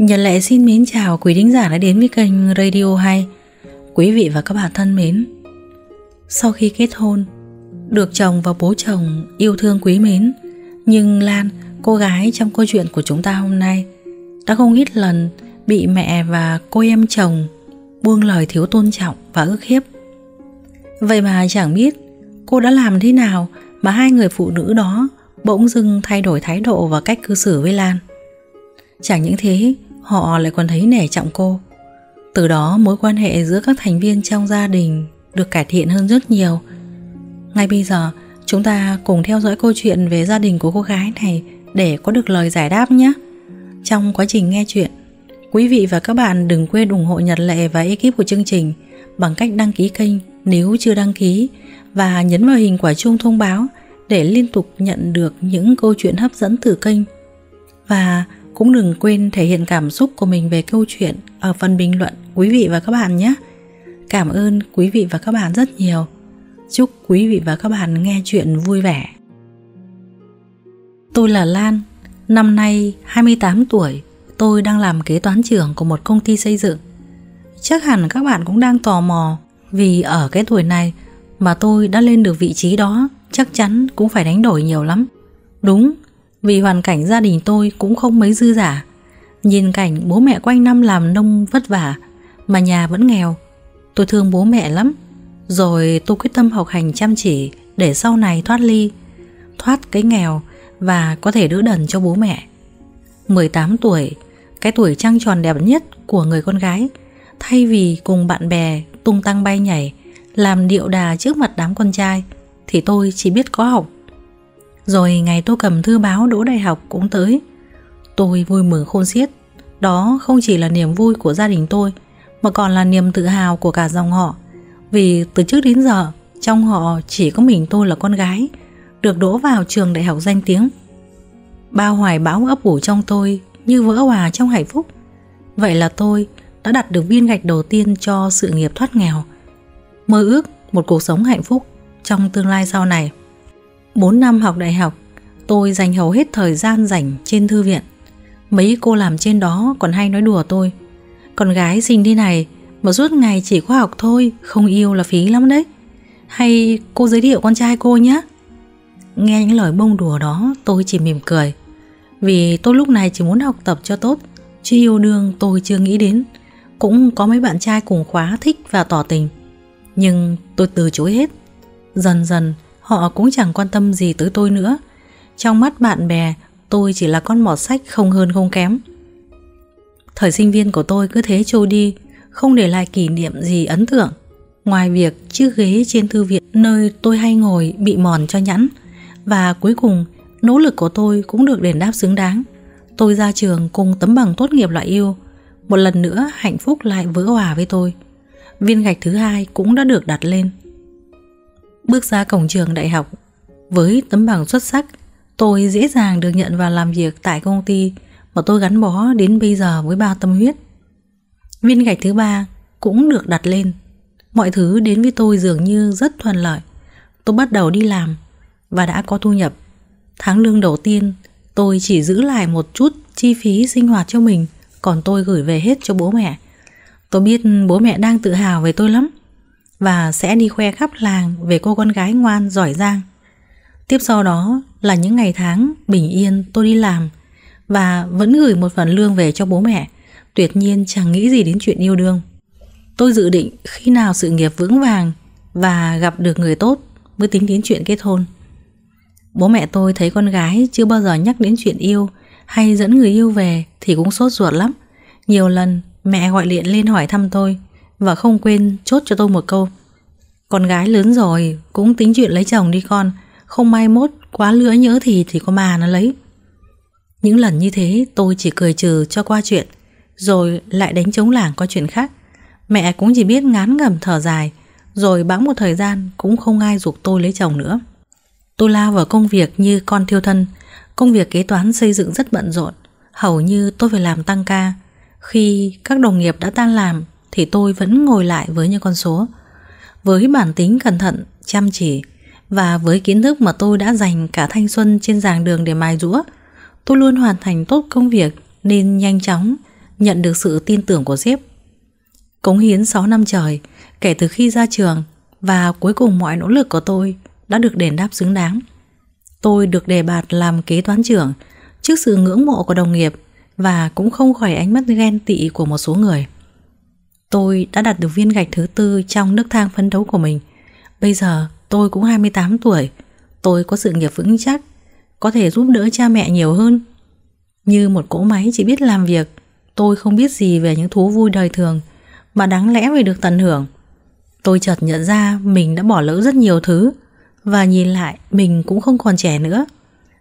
Nhật Lệ xin mến chào quý thính giả đã đến với kênh Radio Hay Quý vị và các bạn thân mến Sau khi kết hôn Được chồng và bố chồng yêu thương quý mến Nhưng Lan, cô gái trong câu chuyện của chúng ta hôm nay Đã không ít lần bị mẹ và cô em chồng Buông lời thiếu tôn trọng và ức hiếp Vậy mà chẳng biết cô đã làm thế nào Mà hai người phụ nữ đó bỗng dưng thay đổi thái độ và cách cư xử với Lan Chẳng những thế họ lại còn thấy nể trọng cô. Từ đó mối quan hệ giữa các thành viên trong gia đình được cải thiện hơn rất nhiều. Ngay bây giờ, chúng ta cùng theo dõi câu chuyện về gia đình của cô gái này để có được lời giải đáp nhé. Trong quá trình nghe chuyện, quý vị và các bạn đừng quên ủng hộ Nhật Lệ và ekip của chương trình bằng cách đăng ký kênh nếu chưa đăng ký và nhấn vào hình quả chuông thông báo để liên tục nhận được những câu chuyện hấp dẫn từ kênh. Và cũng đừng quên thể hiện cảm xúc của mình về câu chuyện ở phần bình luận quý vị và các bạn nhé. Cảm ơn quý vị và các bạn rất nhiều. Chúc quý vị và các bạn nghe chuyện vui vẻ. Tôi là Lan, năm nay 28 tuổi, tôi đang làm kế toán trưởng của một công ty xây dựng. Chắc hẳn các bạn cũng đang tò mò vì ở cái tuổi này mà tôi đã lên được vị trí đó chắc chắn cũng phải đánh đổi nhiều lắm. Đúng vì hoàn cảnh gia đình tôi cũng không mấy dư giả Nhìn cảnh bố mẹ quanh năm làm nông vất vả Mà nhà vẫn nghèo Tôi thương bố mẹ lắm Rồi tôi quyết tâm học hành chăm chỉ Để sau này thoát ly Thoát cái nghèo Và có thể đỡ đần cho bố mẹ 18 tuổi Cái tuổi trăng tròn đẹp nhất của người con gái Thay vì cùng bạn bè tung tăng bay nhảy Làm điệu đà trước mặt đám con trai Thì tôi chỉ biết có học rồi ngày tôi cầm thư báo đỗ đại học cũng tới Tôi vui mừng khôn xiết Đó không chỉ là niềm vui của gia đình tôi Mà còn là niềm tự hào của cả dòng họ Vì từ trước đến giờ Trong họ chỉ có mình tôi là con gái Được đỗ vào trường đại học danh tiếng Bao hoài bão ấp ủ trong tôi Như vỡ hòa trong hạnh phúc Vậy là tôi đã đặt được viên gạch đầu tiên cho sự nghiệp thoát nghèo Mơ ước một cuộc sống hạnh phúc trong tương lai sau này 4 năm học đại học, tôi dành hầu hết thời gian rảnh trên thư viện. Mấy cô làm trên đó còn hay nói đùa tôi. Con gái xinh thế này mà suốt ngày chỉ có học thôi, không yêu là phí lắm đấy. Hay cô giới thiệu con trai cô nhé. Nghe những lời bông đùa đó tôi chỉ mỉm cười. Vì tôi lúc này chỉ muốn học tập cho tốt, chứ yêu đương tôi chưa nghĩ đến. Cũng có mấy bạn trai cùng khóa thích và tỏ tình. Nhưng tôi từ chối hết. Dần dần Họ cũng chẳng quan tâm gì tới tôi nữa Trong mắt bạn bè Tôi chỉ là con mọt sách không hơn không kém Thời sinh viên của tôi cứ thế trôi đi Không để lại kỷ niệm gì ấn tượng Ngoài việc chiếc ghế trên thư viện Nơi tôi hay ngồi bị mòn cho nhẵn Và cuối cùng Nỗ lực của tôi cũng được đền đáp xứng đáng Tôi ra trường cùng tấm bằng tốt nghiệp loại yêu Một lần nữa hạnh phúc lại vỡ hòa với tôi Viên gạch thứ hai cũng đã được đặt lên Bước ra cổng trường đại học Với tấm bằng xuất sắc Tôi dễ dàng được nhận vào làm việc tại công ty Mà tôi gắn bó đến bây giờ với bao tâm huyết Viên gạch thứ ba cũng được đặt lên Mọi thứ đến với tôi dường như rất thuận lợi Tôi bắt đầu đi làm Và đã có thu nhập Tháng lương đầu tiên Tôi chỉ giữ lại một chút chi phí sinh hoạt cho mình Còn tôi gửi về hết cho bố mẹ Tôi biết bố mẹ đang tự hào về tôi lắm và sẽ đi khoe khắp làng về cô con gái ngoan giỏi giang. Tiếp sau đó là những ngày tháng bình yên tôi đi làm và vẫn gửi một phần lương về cho bố mẹ, tuyệt nhiên chẳng nghĩ gì đến chuyện yêu đương. Tôi dự định khi nào sự nghiệp vững vàng và gặp được người tốt mới tính đến chuyện kết hôn. Bố mẹ tôi thấy con gái chưa bao giờ nhắc đến chuyện yêu hay dẫn người yêu về thì cũng sốt ruột lắm. Nhiều lần mẹ gọi điện lên hỏi thăm tôi và không quên chốt cho tôi một câu. Con gái lớn rồi, cũng tính chuyện lấy chồng đi con, không mai mốt quá lứa nhớ thì thì có mà nó lấy. Những lần như thế tôi chỉ cười trừ cho qua chuyện, rồi lại đánh trống làng qua chuyện khác. Mẹ cũng chỉ biết ngán ngẩm thở dài, rồi bẵng một thời gian cũng không ai dục tôi lấy chồng nữa. Tôi lao vào công việc như con thiêu thân, công việc kế toán xây dựng rất bận rộn, hầu như tôi phải làm tăng ca. Khi các đồng nghiệp đã tan làm thì tôi vẫn ngồi lại với những con số. Với bản tính cẩn thận, chăm chỉ và với kiến thức mà tôi đã dành cả thanh xuân trên giảng đường để mài rũa, tôi luôn hoàn thành tốt công việc nên nhanh chóng nhận được sự tin tưởng của sếp. Cống hiến 6 năm trời kể từ khi ra trường và cuối cùng mọi nỗ lực của tôi đã được đền đáp xứng đáng. Tôi được đề bạt làm kế toán trưởng trước sự ngưỡng mộ của đồng nghiệp và cũng không khỏi ánh mắt ghen tị của một số người. Tôi đã đạt được viên gạch thứ tư trong nước thang phấn đấu của mình. Bây giờ tôi cũng 28 tuổi, tôi có sự nghiệp vững chắc, có thể giúp đỡ cha mẹ nhiều hơn. Như một cỗ máy chỉ biết làm việc, tôi không biết gì về những thú vui đời thường mà đáng lẽ phải được tận hưởng. Tôi chợt nhận ra mình đã bỏ lỡ rất nhiều thứ và nhìn lại mình cũng không còn trẻ nữa.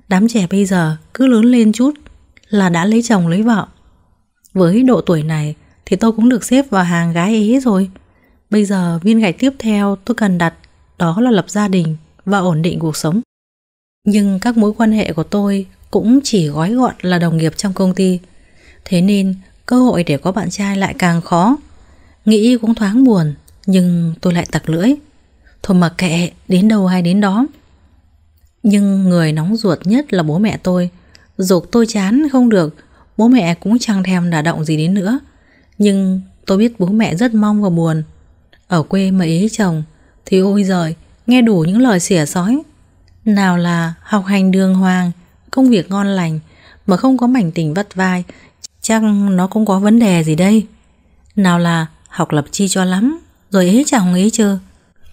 Đám trẻ bây giờ cứ lớn lên chút là đã lấy chồng lấy vợ. Với độ tuổi này, thì tôi cũng được xếp vào hàng gái ế rồi. Bây giờ viên gạch tiếp theo tôi cần đặt đó là lập gia đình và ổn định cuộc sống. Nhưng các mối quan hệ của tôi cũng chỉ gói gọn là đồng nghiệp trong công ty. Thế nên cơ hội để có bạn trai lại càng khó. Nghĩ cũng thoáng buồn, nhưng tôi lại tặc lưỡi. Thôi mà kệ, đến đâu hay đến đó. Nhưng người nóng ruột nhất là bố mẹ tôi. Dục tôi chán không được, bố mẹ cũng chẳng thèm đả động gì đến nữa. Nhưng tôi biết bố mẹ rất mong và buồn Ở quê mà ý chồng Thì ôi giời Nghe đủ những lời xỉa sói Nào là học hành đường hoàng Công việc ngon lành Mà không có mảnh tình vất vai Chắc nó cũng có vấn đề gì đây Nào là học lập chi cho lắm Rồi ấy chồng ý chưa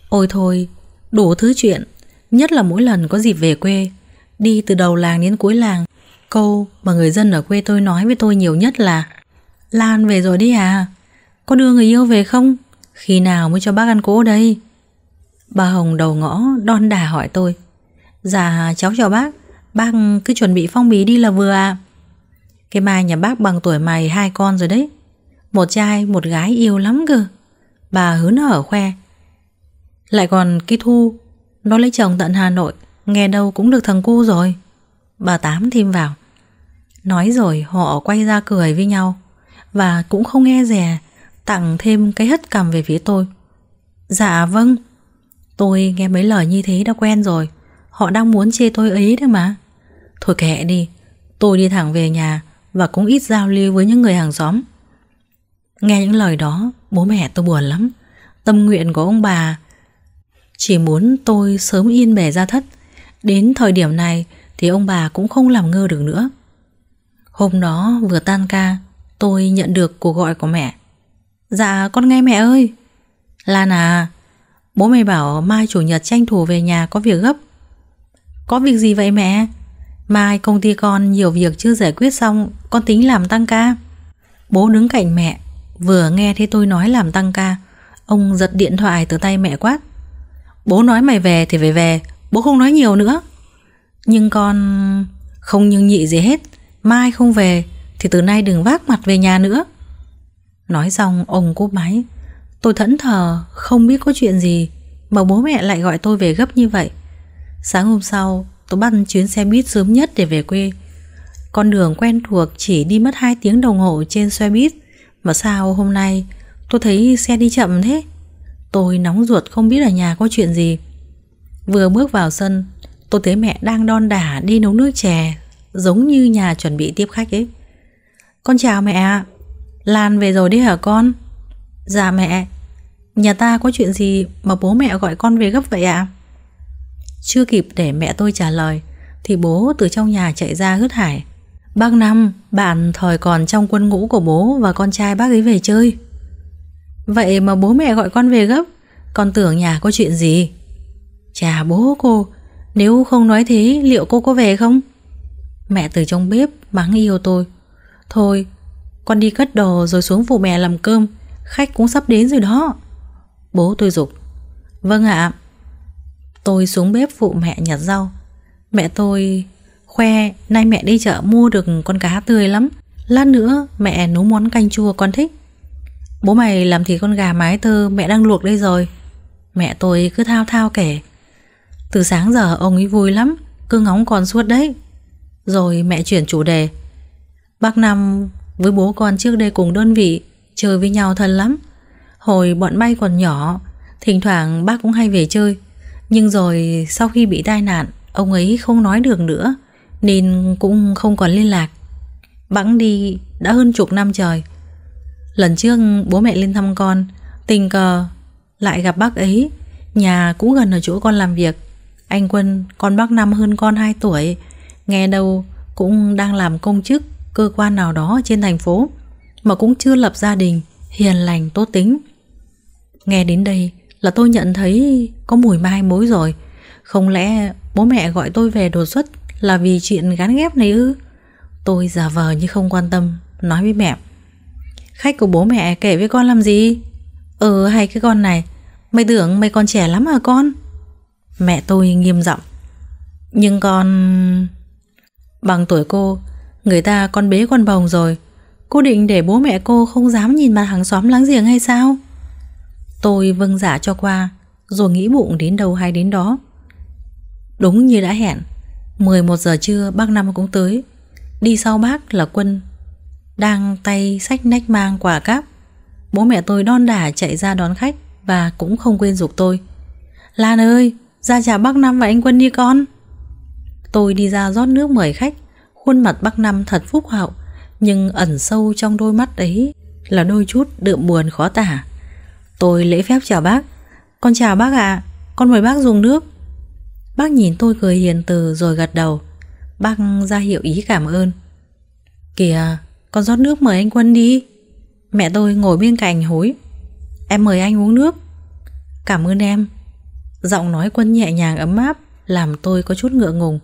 Ôi thôi đủ thứ chuyện Nhất là mỗi lần có dịp về quê Đi từ đầu làng đến cuối làng Câu mà người dân ở quê tôi nói với tôi nhiều nhất là Lan về rồi đi à? Có đưa người yêu về không? Khi nào mới cho bác ăn cố đây? Bà Hồng đầu ngõ đon đà hỏi tôi. Dạ cháu chào bác, bác cứ chuẩn bị phong bì đi là vừa à. Cái mai nhà bác bằng tuổi mày hai con rồi đấy. Một trai một gái yêu lắm cơ. Bà hứa hở khoe. Lại còn cái thu, nó lấy chồng tận Hà Nội, nghe đâu cũng được thằng cu rồi. Bà Tám thêm vào. Nói rồi họ quay ra cười với nhau và cũng không nghe rè tặng thêm cái hất cầm về phía tôi. Dạ vâng, tôi nghe mấy lời như thế đã quen rồi, họ đang muốn chê tôi ấy đấy mà. Thôi kệ đi, tôi đi thẳng về nhà và cũng ít giao lưu với những người hàng xóm. Nghe những lời đó, bố mẹ tôi buồn lắm. Tâm nguyện của ông bà chỉ muốn tôi sớm yên bề ra thất. Đến thời điểm này thì ông bà cũng không làm ngơ được nữa. Hôm đó vừa tan ca, Tôi nhận được cuộc gọi của mẹ Dạ con nghe mẹ ơi Lan à Bố mày bảo mai chủ nhật tranh thủ về nhà có việc gấp Có việc gì vậy mẹ Mai công ty con nhiều việc chưa giải quyết xong Con tính làm tăng ca Bố đứng cạnh mẹ Vừa nghe thấy tôi nói làm tăng ca Ông giật điện thoại từ tay mẹ quát Bố nói mày về thì phải về Bố không nói nhiều nữa Nhưng con Không nhưng nhị gì hết Mai không về thì từ nay đừng vác mặt về nhà nữa Nói xong ông cúp máy Tôi thẫn thờ Không biết có chuyện gì Mà bố mẹ lại gọi tôi về gấp như vậy Sáng hôm sau tôi bắt chuyến xe buýt sớm nhất để về quê Con đường quen thuộc chỉ đi mất hai tiếng đồng hồ trên xe buýt Mà sao hôm nay tôi thấy xe đi chậm thế Tôi nóng ruột không biết ở nhà có chuyện gì Vừa bước vào sân Tôi thấy mẹ đang đon đả đi nấu nước chè Giống như nhà chuẩn bị tiếp khách ấy con chào mẹ ạ Lan về rồi đi hả con Dạ mẹ Nhà ta có chuyện gì mà bố mẹ gọi con về gấp vậy ạ Chưa kịp để mẹ tôi trả lời Thì bố từ trong nhà chạy ra hứt hải Bác Năm, bạn thời còn trong quân ngũ của bố và con trai bác ấy về chơi Vậy mà bố mẹ gọi con về gấp Con tưởng nhà có chuyện gì Chà bố cô Nếu không nói thế liệu cô có về không Mẹ từ trong bếp mắng yêu tôi Thôi, con đi cất đồ rồi xuống phụ mẹ làm cơm, khách cũng sắp đến rồi đó. Bố tôi dục Vâng ạ. Tôi xuống bếp phụ mẹ nhặt rau. Mẹ tôi khoe nay mẹ đi chợ mua được con cá tươi lắm. Lát nữa mẹ nấu món canh chua con thích. Bố mày làm thì con gà mái thơ mẹ đang luộc đây rồi. Mẹ tôi cứ thao thao kể. Từ sáng giờ ông ấy vui lắm, cứ ngóng con suốt đấy. Rồi mẹ chuyển chủ đề. Bác Năm với bố con trước đây cùng đơn vị Chơi với nhau thân lắm Hồi bọn bay còn nhỏ Thỉnh thoảng bác cũng hay về chơi Nhưng rồi sau khi bị tai nạn Ông ấy không nói được nữa Nên cũng không còn liên lạc Bẵng đi đã hơn chục năm trời Lần trước bố mẹ lên thăm con Tình cờ lại gặp bác ấy Nhà cũng gần ở chỗ con làm việc Anh Quân con bác năm hơn con 2 tuổi Nghe đâu cũng đang làm công chức cơ quan nào đó trên thành phố mà cũng chưa lập gia đình, hiền lành tốt tính. Nghe đến đây là tôi nhận thấy có mùi mai mối rồi. Không lẽ bố mẹ gọi tôi về đột xuất là vì chuyện gán ghép này ư? Tôi giả vờ như không quan tâm, nói với mẹ. Khách của bố mẹ kể với con làm gì? Ừ hay cái con này, mày tưởng mày còn trẻ lắm à con? Mẹ tôi nghiêm giọng. Nhưng con... Bằng tuổi cô, Người ta con bế con bồng rồi Cô định để bố mẹ cô không dám nhìn mặt hàng xóm láng giềng hay sao Tôi vâng giả dạ cho qua Rồi nghĩ bụng đến đâu hay đến đó Đúng như đã hẹn 11 giờ trưa bác Năm cũng tới Đi sau bác là Quân Đang tay sách nách mang quả cáp Bố mẹ tôi đon đả chạy ra đón khách Và cũng không quên dục tôi Lan ơi ra chào bác Năm và anh Quân đi con Tôi đi ra rót nước mời khách Khuôn mặt bác năm thật phúc hậu, nhưng ẩn sâu trong đôi mắt ấy là đôi chút đượm buồn khó tả. Tôi lễ phép chào bác. Con chào bác ạ, à, con mời bác dùng nước. Bác nhìn tôi cười hiền từ rồi gật đầu. Bác ra hiệu ý cảm ơn. Kìa, con rót nước mời anh Quân đi. Mẹ tôi ngồi bên cạnh hối. Em mời anh uống nước. Cảm ơn em. Giọng nói Quân nhẹ nhàng ấm áp làm tôi có chút ngượng ngùng.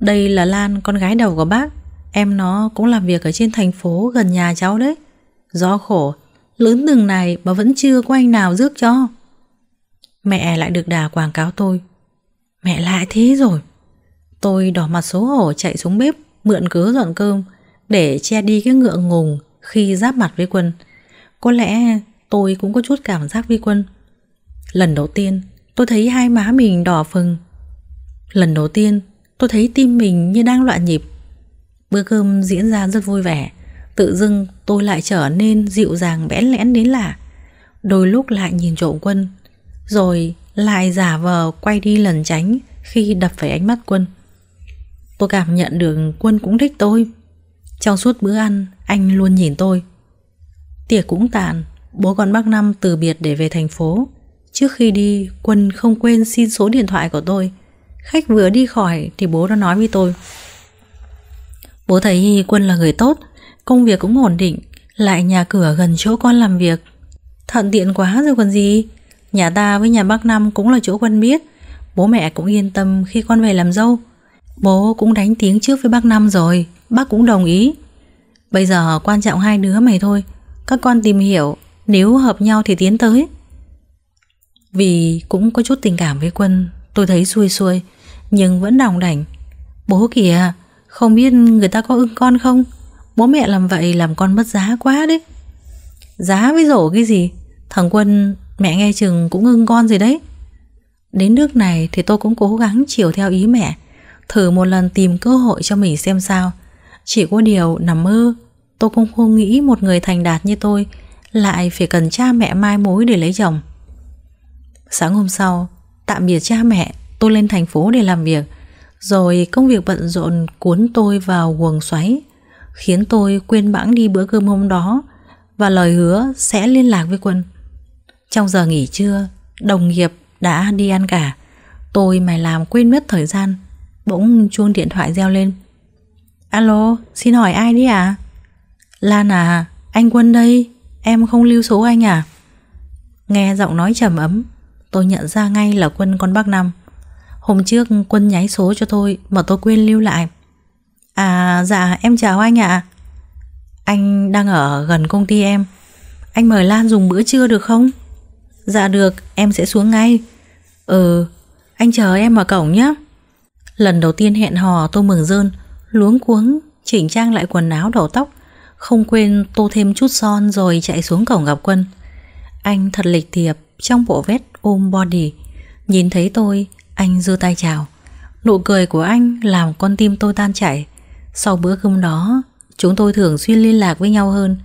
Đây là Lan con gái đầu của bác Em nó cũng làm việc ở trên thành phố gần nhà cháu đấy Do khổ Lớn từng này mà vẫn chưa có anh nào rước cho Mẹ lại được đà quảng cáo tôi Mẹ lại thế rồi Tôi đỏ mặt xấu hổ chạy xuống bếp Mượn cớ dọn cơm Để che đi cái ngựa ngùng Khi giáp mặt với Quân Có lẽ tôi cũng có chút cảm giác với Quân Lần đầu tiên tôi thấy hai má mình đỏ phừng Lần đầu tiên Tôi thấy tim mình như đang loạn nhịp Bữa cơm diễn ra rất vui vẻ Tự dưng tôi lại trở nên dịu dàng bẽn lẽn đến lạ Đôi lúc lại nhìn trộm quân Rồi lại giả vờ quay đi lần tránh Khi đập phải ánh mắt quân Tôi cảm nhận được quân cũng thích tôi Trong suốt bữa ăn Anh luôn nhìn tôi Tiệc cũng tàn Bố con bác Năm từ biệt để về thành phố Trước khi đi Quân không quên xin số điện thoại của tôi Khách vừa đi khỏi thì bố nó nói với tôi Bố thấy Quân là người tốt Công việc cũng ổn định Lại nhà cửa gần chỗ con làm việc thuận tiện quá rồi còn gì Nhà ta với nhà bác Năm cũng là chỗ Quân biết Bố mẹ cũng yên tâm khi con về làm dâu Bố cũng đánh tiếng trước với bác Năm rồi Bác cũng đồng ý Bây giờ quan trọng hai đứa mày thôi Các con tìm hiểu Nếu hợp nhau thì tiến tới Vì cũng có chút tình cảm với Quân Tôi thấy xuôi xuôi Nhưng vẫn đỏng đảnh Bố kìa Không biết người ta có ưng con không Bố mẹ làm vậy làm con mất giá quá đấy Giá với rổ cái gì Thằng Quân mẹ nghe chừng cũng ưng con gì đấy Đến nước này thì tôi cũng cố gắng chiều theo ý mẹ Thử một lần tìm cơ hội cho mình xem sao Chỉ có điều nằm mơ Tôi cũng không nghĩ một người thành đạt như tôi Lại phải cần cha mẹ mai mối để lấy chồng Sáng hôm sau tạm biệt cha mẹ, tôi lên thành phố để làm việc. Rồi công việc bận rộn cuốn tôi vào guồng xoáy, khiến tôi quên bẵng đi bữa cơm hôm đó và lời hứa sẽ liên lạc với Quân. Trong giờ nghỉ trưa, đồng nghiệp đã đi ăn cả. Tôi mày làm quên mất thời gian, bỗng chuông điện thoại reo lên. Alo, xin hỏi ai đi à? Lan à, anh Quân đây, em không lưu số anh à? Nghe giọng nói trầm ấm, Tôi nhận ra ngay là quân con bác Năm Hôm trước quân nháy số cho tôi Mà tôi quên lưu lại À dạ em chào anh ạ à. Anh đang ở gần công ty em Anh mời Lan dùng bữa trưa được không? Dạ được em sẽ xuống ngay Ừ anh chờ em ở cổng nhé Lần đầu tiên hẹn hò tôi mừng rơn Luống cuống Chỉnh trang lại quần áo đầu tóc Không quên tô thêm chút son rồi chạy xuống cổng gặp quân Anh thật lịch thiệp Trong bộ vest ôm body Nhìn thấy tôi Anh giơ tay chào Nụ cười của anh làm con tim tôi tan chảy Sau bữa cơm đó Chúng tôi thường xuyên liên lạc với nhau hơn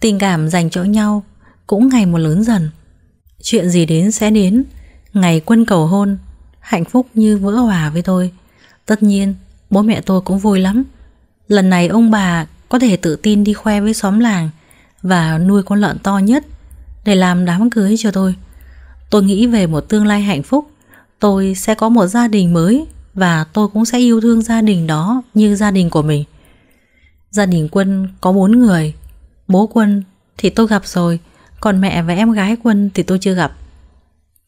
Tình cảm dành cho nhau Cũng ngày một lớn dần Chuyện gì đến sẽ đến Ngày quân cầu hôn Hạnh phúc như vỡ hòa với tôi Tất nhiên bố mẹ tôi cũng vui lắm Lần này ông bà có thể tự tin đi khoe với xóm làng Và nuôi con lợn to nhất Để làm đám cưới cho tôi Tôi nghĩ về một tương lai hạnh phúc Tôi sẽ có một gia đình mới Và tôi cũng sẽ yêu thương gia đình đó như gia đình của mình Gia đình Quân có bốn người Bố Quân thì tôi gặp rồi Còn mẹ và em gái Quân thì tôi chưa gặp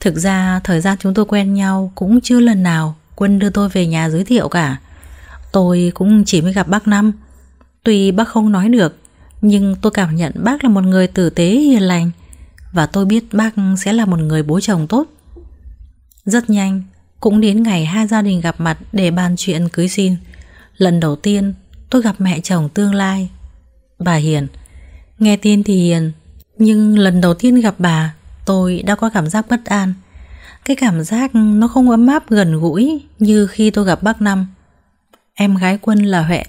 Thực ra thời gian chúng tôi quen nhau cũng chưa lần nào Quân đưa tôi về nhà giới thiệu cả Tôi cũng chỉ mới gặp bác Năm Tuy bác không nói được Nhưng tôi cảm nhận bác là một người tử tế hiền lành và tôi biết bác sẽ là một người bố chồng tốt. Rất nhanh, cũng đến ngày hai gia đình gặp mặt để bàn chuyện cưới xin. Lần đầu tiên, tôi gặp mẹ chồng tương lai. Bà Hiền, nghe tin thì Hiền, nhưng lần đầu tiên gặp bà, tôi đã có cảm giác bất an. Cái cảm giác nó không ấm áp gần gũi như khi tôi gặp bác Năm. Em gái quân là Huệ,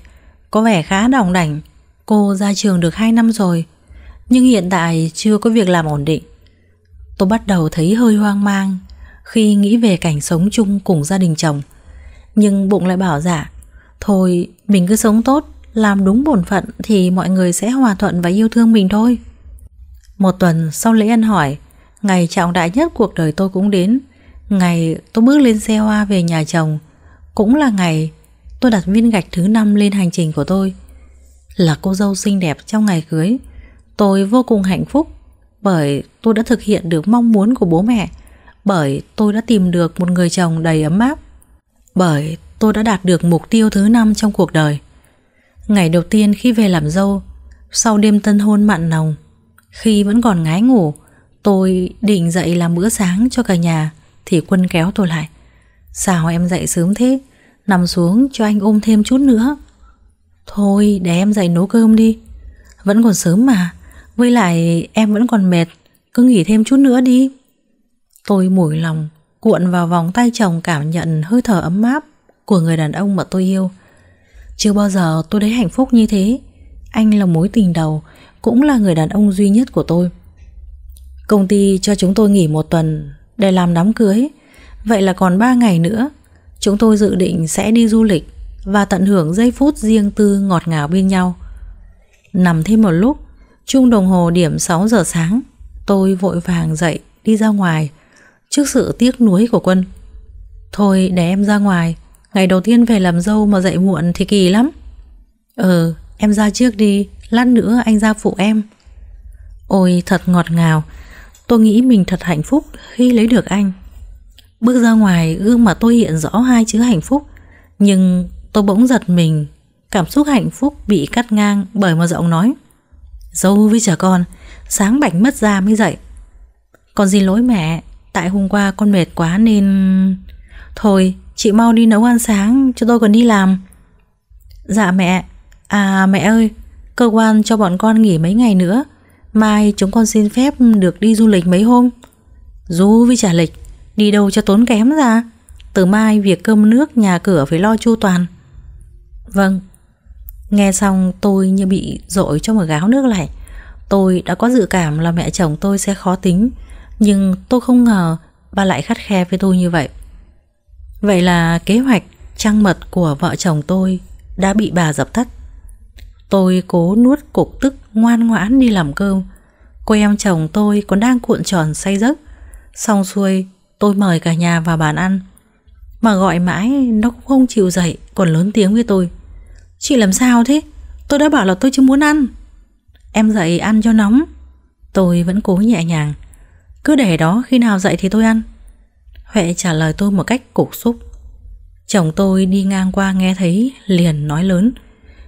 có vẻ khá đồng đảnh. Cô ra trường được 2 năm rồi, nhưng hiện tại chưa có việc làm ổn định Tôi bắt đầu thấy hơi hoang mang Khi nghĩ về cảnh sống chung cùng gia đình chồng Nhưng bụng lại bảo giả dạ, Thôi mình cứ sống tốt Làm đúng bổn phận Thì mọi người sẽ hòa thuận và yêu thương mình thôi Một tuần sau lễ ăn hỏi Ngày trọng đại nhất cuộc đời tôi cũng đến Ngày tôi bước lên xe hoa về nhà chồng Cũng là ngày tôi đặt viên gạch thứ năm lên hành trình của tôi Là cô dâu xinh đẹp trong ngày cưới Tôi vô cùng hạnh phúc bởi tôi đã thực hiện được mong muốn của bố mẹ, bởi tôi đã tìm được một người chồng đầy ấm áp, bởi tôi đã đạt được mục tiêu thứ năm trong cuộc đời. Ngày đầu tiên khi về làm dâu, sau đêm tân hôn mặn nồng, khi vẫn còn ngái ngủ, tôi định dậy làm bữa sáng cho cả nhà thì Quân kéo tôi lại. Sao em dậy sớm thế? Nằm xuống cho anh ôm thêm chút nữa. Thôi để em dậy nấu cơm đi. Vẫn còn sớm mà. Với lại em vẫn còn mệt Cứ nghỉ thêm chút nữa đi Tôi mủi lòng Cuộn vào vòng tay chồng cảm nhận hơi thở ấm áp Của người đàn ông mà tôi yêu Chưa bao giờ tôi thấy hạnh phúc như thế Anh là mối tình đầu Cũng là người đàn ông duy nhất của tôi Công ty cho chúng tôi nghỉ một tuần Để làm đám cưới Vậy là còn 3 ngày nữa Chúng tôi dự định sẽ đi du lịch Và tận hưởng giây phút riêng tư ngọt ngào bên nhau Nằm thêm một lúc Chung đồng hồ điểm 6 giờ sáng Tôi vội vàng dậy đi ra ngoài Trước sự tiếc nuối của quân Thôi để em ra ngoài Ngày đầu tiên về làm dâu mà dậy muộn thì kỳ lắm Ừ em ra trước đi Lát nữa anh ra phụ em Ôi thật ngọt ngào Tôi nghĩ mình thật hạnh phúc khi lấy được anh Bước ra ngoài gương mặt tôi hiện rõ hai chữ hạnh phúc Nhưng tôi bỗng giật mình Cảm xúc hạnh phúc bị cắt ngang bởi một giọng nói Dâu với trẻ con Sáng bảnh mất ra mới dậy Con xin lỗi mẹ Tại hôm qua con mệt quá nên Thôi chị mau đi nấu ăn sáng Cho tôi còn đi làm Dạ mẹ À mẹ ơi Cơ quan cho bọn con nghỉ mấy ngày nữa Mai chúng con xin phép được đi du lịch mấy hôm Du với trả lịch Đi đâu cho tốn kém ra Từ mai việc cơm nước nhà cửa phải lo chu toàn Vâng Nghe xong tôi như bị dội cho một gáo nước lạnh Tôi đã có dự cảm là mẹ chồng tôi sẽ khó tính Nhưng tôi không ngờ bà lại khắt khe với tôi như vậy Vậy là kế hoạch trăng mật của vợ chồng tôi đã bị bà dập tắt Tôi cố nuốt cục tức ngoan ngoãn đi làm cơm Cô em chồng tôi còn đang cuộn tròn say giấc Xong xuôi tôi mời cả nhà vào bàn ăn Mà gọi mãi nó cũng không chịu dậy Còn lớn tiếng với tôi Chị làm sao thế? Tôi đã bảo là tôi chưa muốn ăn Em dậy ăn cho nóng Tôi vẫn cố nhẹ nhàng Cứ để đó khi nào dậy thì tôi ăn Huệ trả lời tôi một cách cục xúc Chồng tôi đi ngang qua nghe thấy Liền nói lớn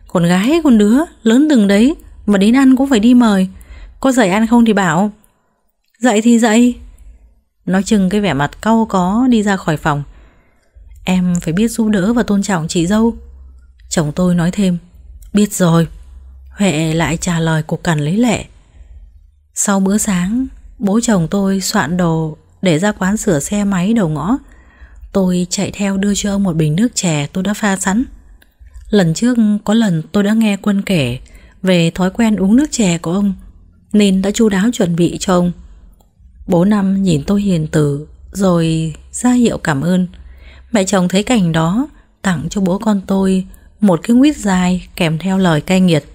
Con gái con đứa lớn từng đấy Mà đến ăn cũng phải đi mời Có dậy ăn không thì bảo Dậy thì dậy Nói chừng cái vẻ mặt cau có đi ra khỏi phòng Em phải biết giúp đỡ và tôn trọng chị dâu Chồng tôi nói thêm Biết rồi Huệ lại trả lời cuộc cằn lấy lệ Sau bữa sáng Bố chồng tôi soạn đồ Để ra quán sửa xe máy đầu ngõ Tôi chạy theo đưa cho ông một bình nước chè tôi đã pha sẵn Lần trước có lần tôi đã nghe quân kể Về thói quen uống nước chè của ông Nên đã chu đáo chuẩn bị cho ông Bố Năm nhìn tôi hiền từ Rồi ra hiệu cảm ơn Mẹ chồng thấy cảnh đó Tặng cho bố con tôi một cái nguyết dài kèm theo lời cay nghiệt.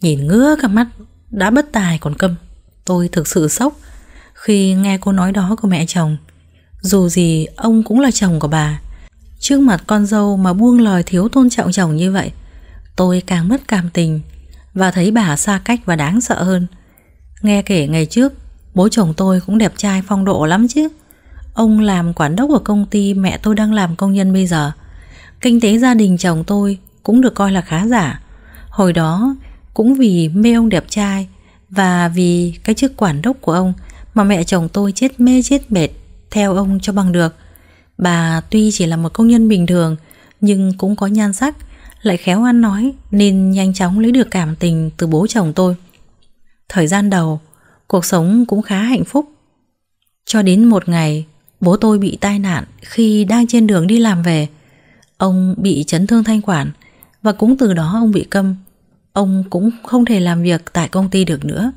Nhìn ngứa cả mắt, đã bất tài còn câm. Tôi thực sự sốc khi nghe cô nói đó của mẹ chồng. Dù gì, ông cũng là chồng của bà. Trước mặt con dâu mà buông lời thiếu tôn trọng chồng như vậy, tôi càng mất cảm tình và thấy bà xa cách và đáng sợ hơn. Nghe kể ngày trước, bố chồng tôi cũng đẹp trai phong độ lắm chứ. Ông làm quản đốc của công ty mẹ tôi đang làm công nhân bây giờ. Kinh tế gia đình chồng tôi cũng được coi là khá giả. Hồi đó cũng vì mê ông đẹp trai và vì cái chức quản đốc của ông mà mẹ chồng tôi chết mê chết mệt theo ông cho bằng được. Bà tuy chỉ là một công nhân bình thường nhưng cũng có nhan sắc, lại khéo ăn nói nên nhanh chóng lấy được cảm tình từ bố chồng tôi. Thời gian đầu, cuộc sống cũng khá hạnh phúc. Cho đến một ngày, bố tôi bị tai nạn khi đang trên đường đi làm về. Ông bị chấn thương thanh quản và cũng từ đó ông bị câm. Ông cũng không thể làm việc tại công ty được nữa.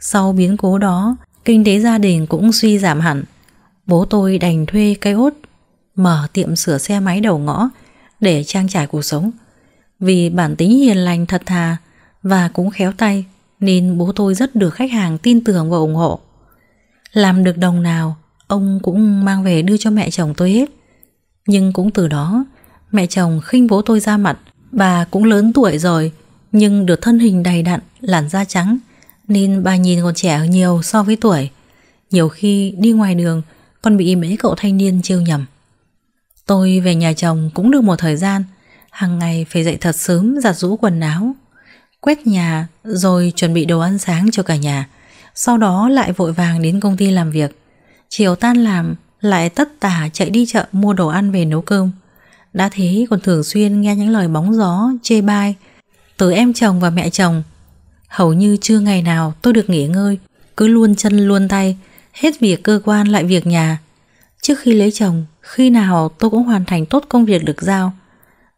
Sau biến cố đó, kinh tế gia đình cũng suy giảm hẳn. Bố tôi đành thuê cây ốt, mở tiệm sửa xe máy đầu ngõ để trang trải cuộc sống. Vì bản tính hiền lành thật thà và cũng khéo tay nên bố tôi rất được khách hàng tin tưởng và ủng hộ. Làm được đồng nào, ông cũng mang về đưa cho mẹ chồng tôi hết. Nhưng cũng từ đó, Mẹ chồng khinh bố tôi ra mặt Bà cũng lớn tuổi rồi Nhưng được thân hình đầy đặn, làn da trắng Nên bà nhìn còn trẻ nhiều so với tuổi Nhiều khi đi ngoài đường Còn bị mấy cậu thanh niên trêu nhầm Tôi về nhà chồng cũng được một thời gian hàng ngày phải dậy thật sớm giặt rũ quần áo Quét nhà rồi chuẩn bị đồ ăn sáng cho cả nhà Sau đó lại vội vàng đến công ty làm việc Chiều tan làm lại tất tả chạy đi chợ mua đồ ăn về nấu cơm đã thế còn thường xuyên nghe những lời bóng gió, chê bai Từ em chồng và mẹ chồng Hầu như chưa ngày nào tôi được nghỉ ngơi Cứ luôn chân luôn tay Hết việc cơ quan lại việc nhà Trước khi lấy chồng Khi nào tôi cũng hoàn thành tốt công việc được giao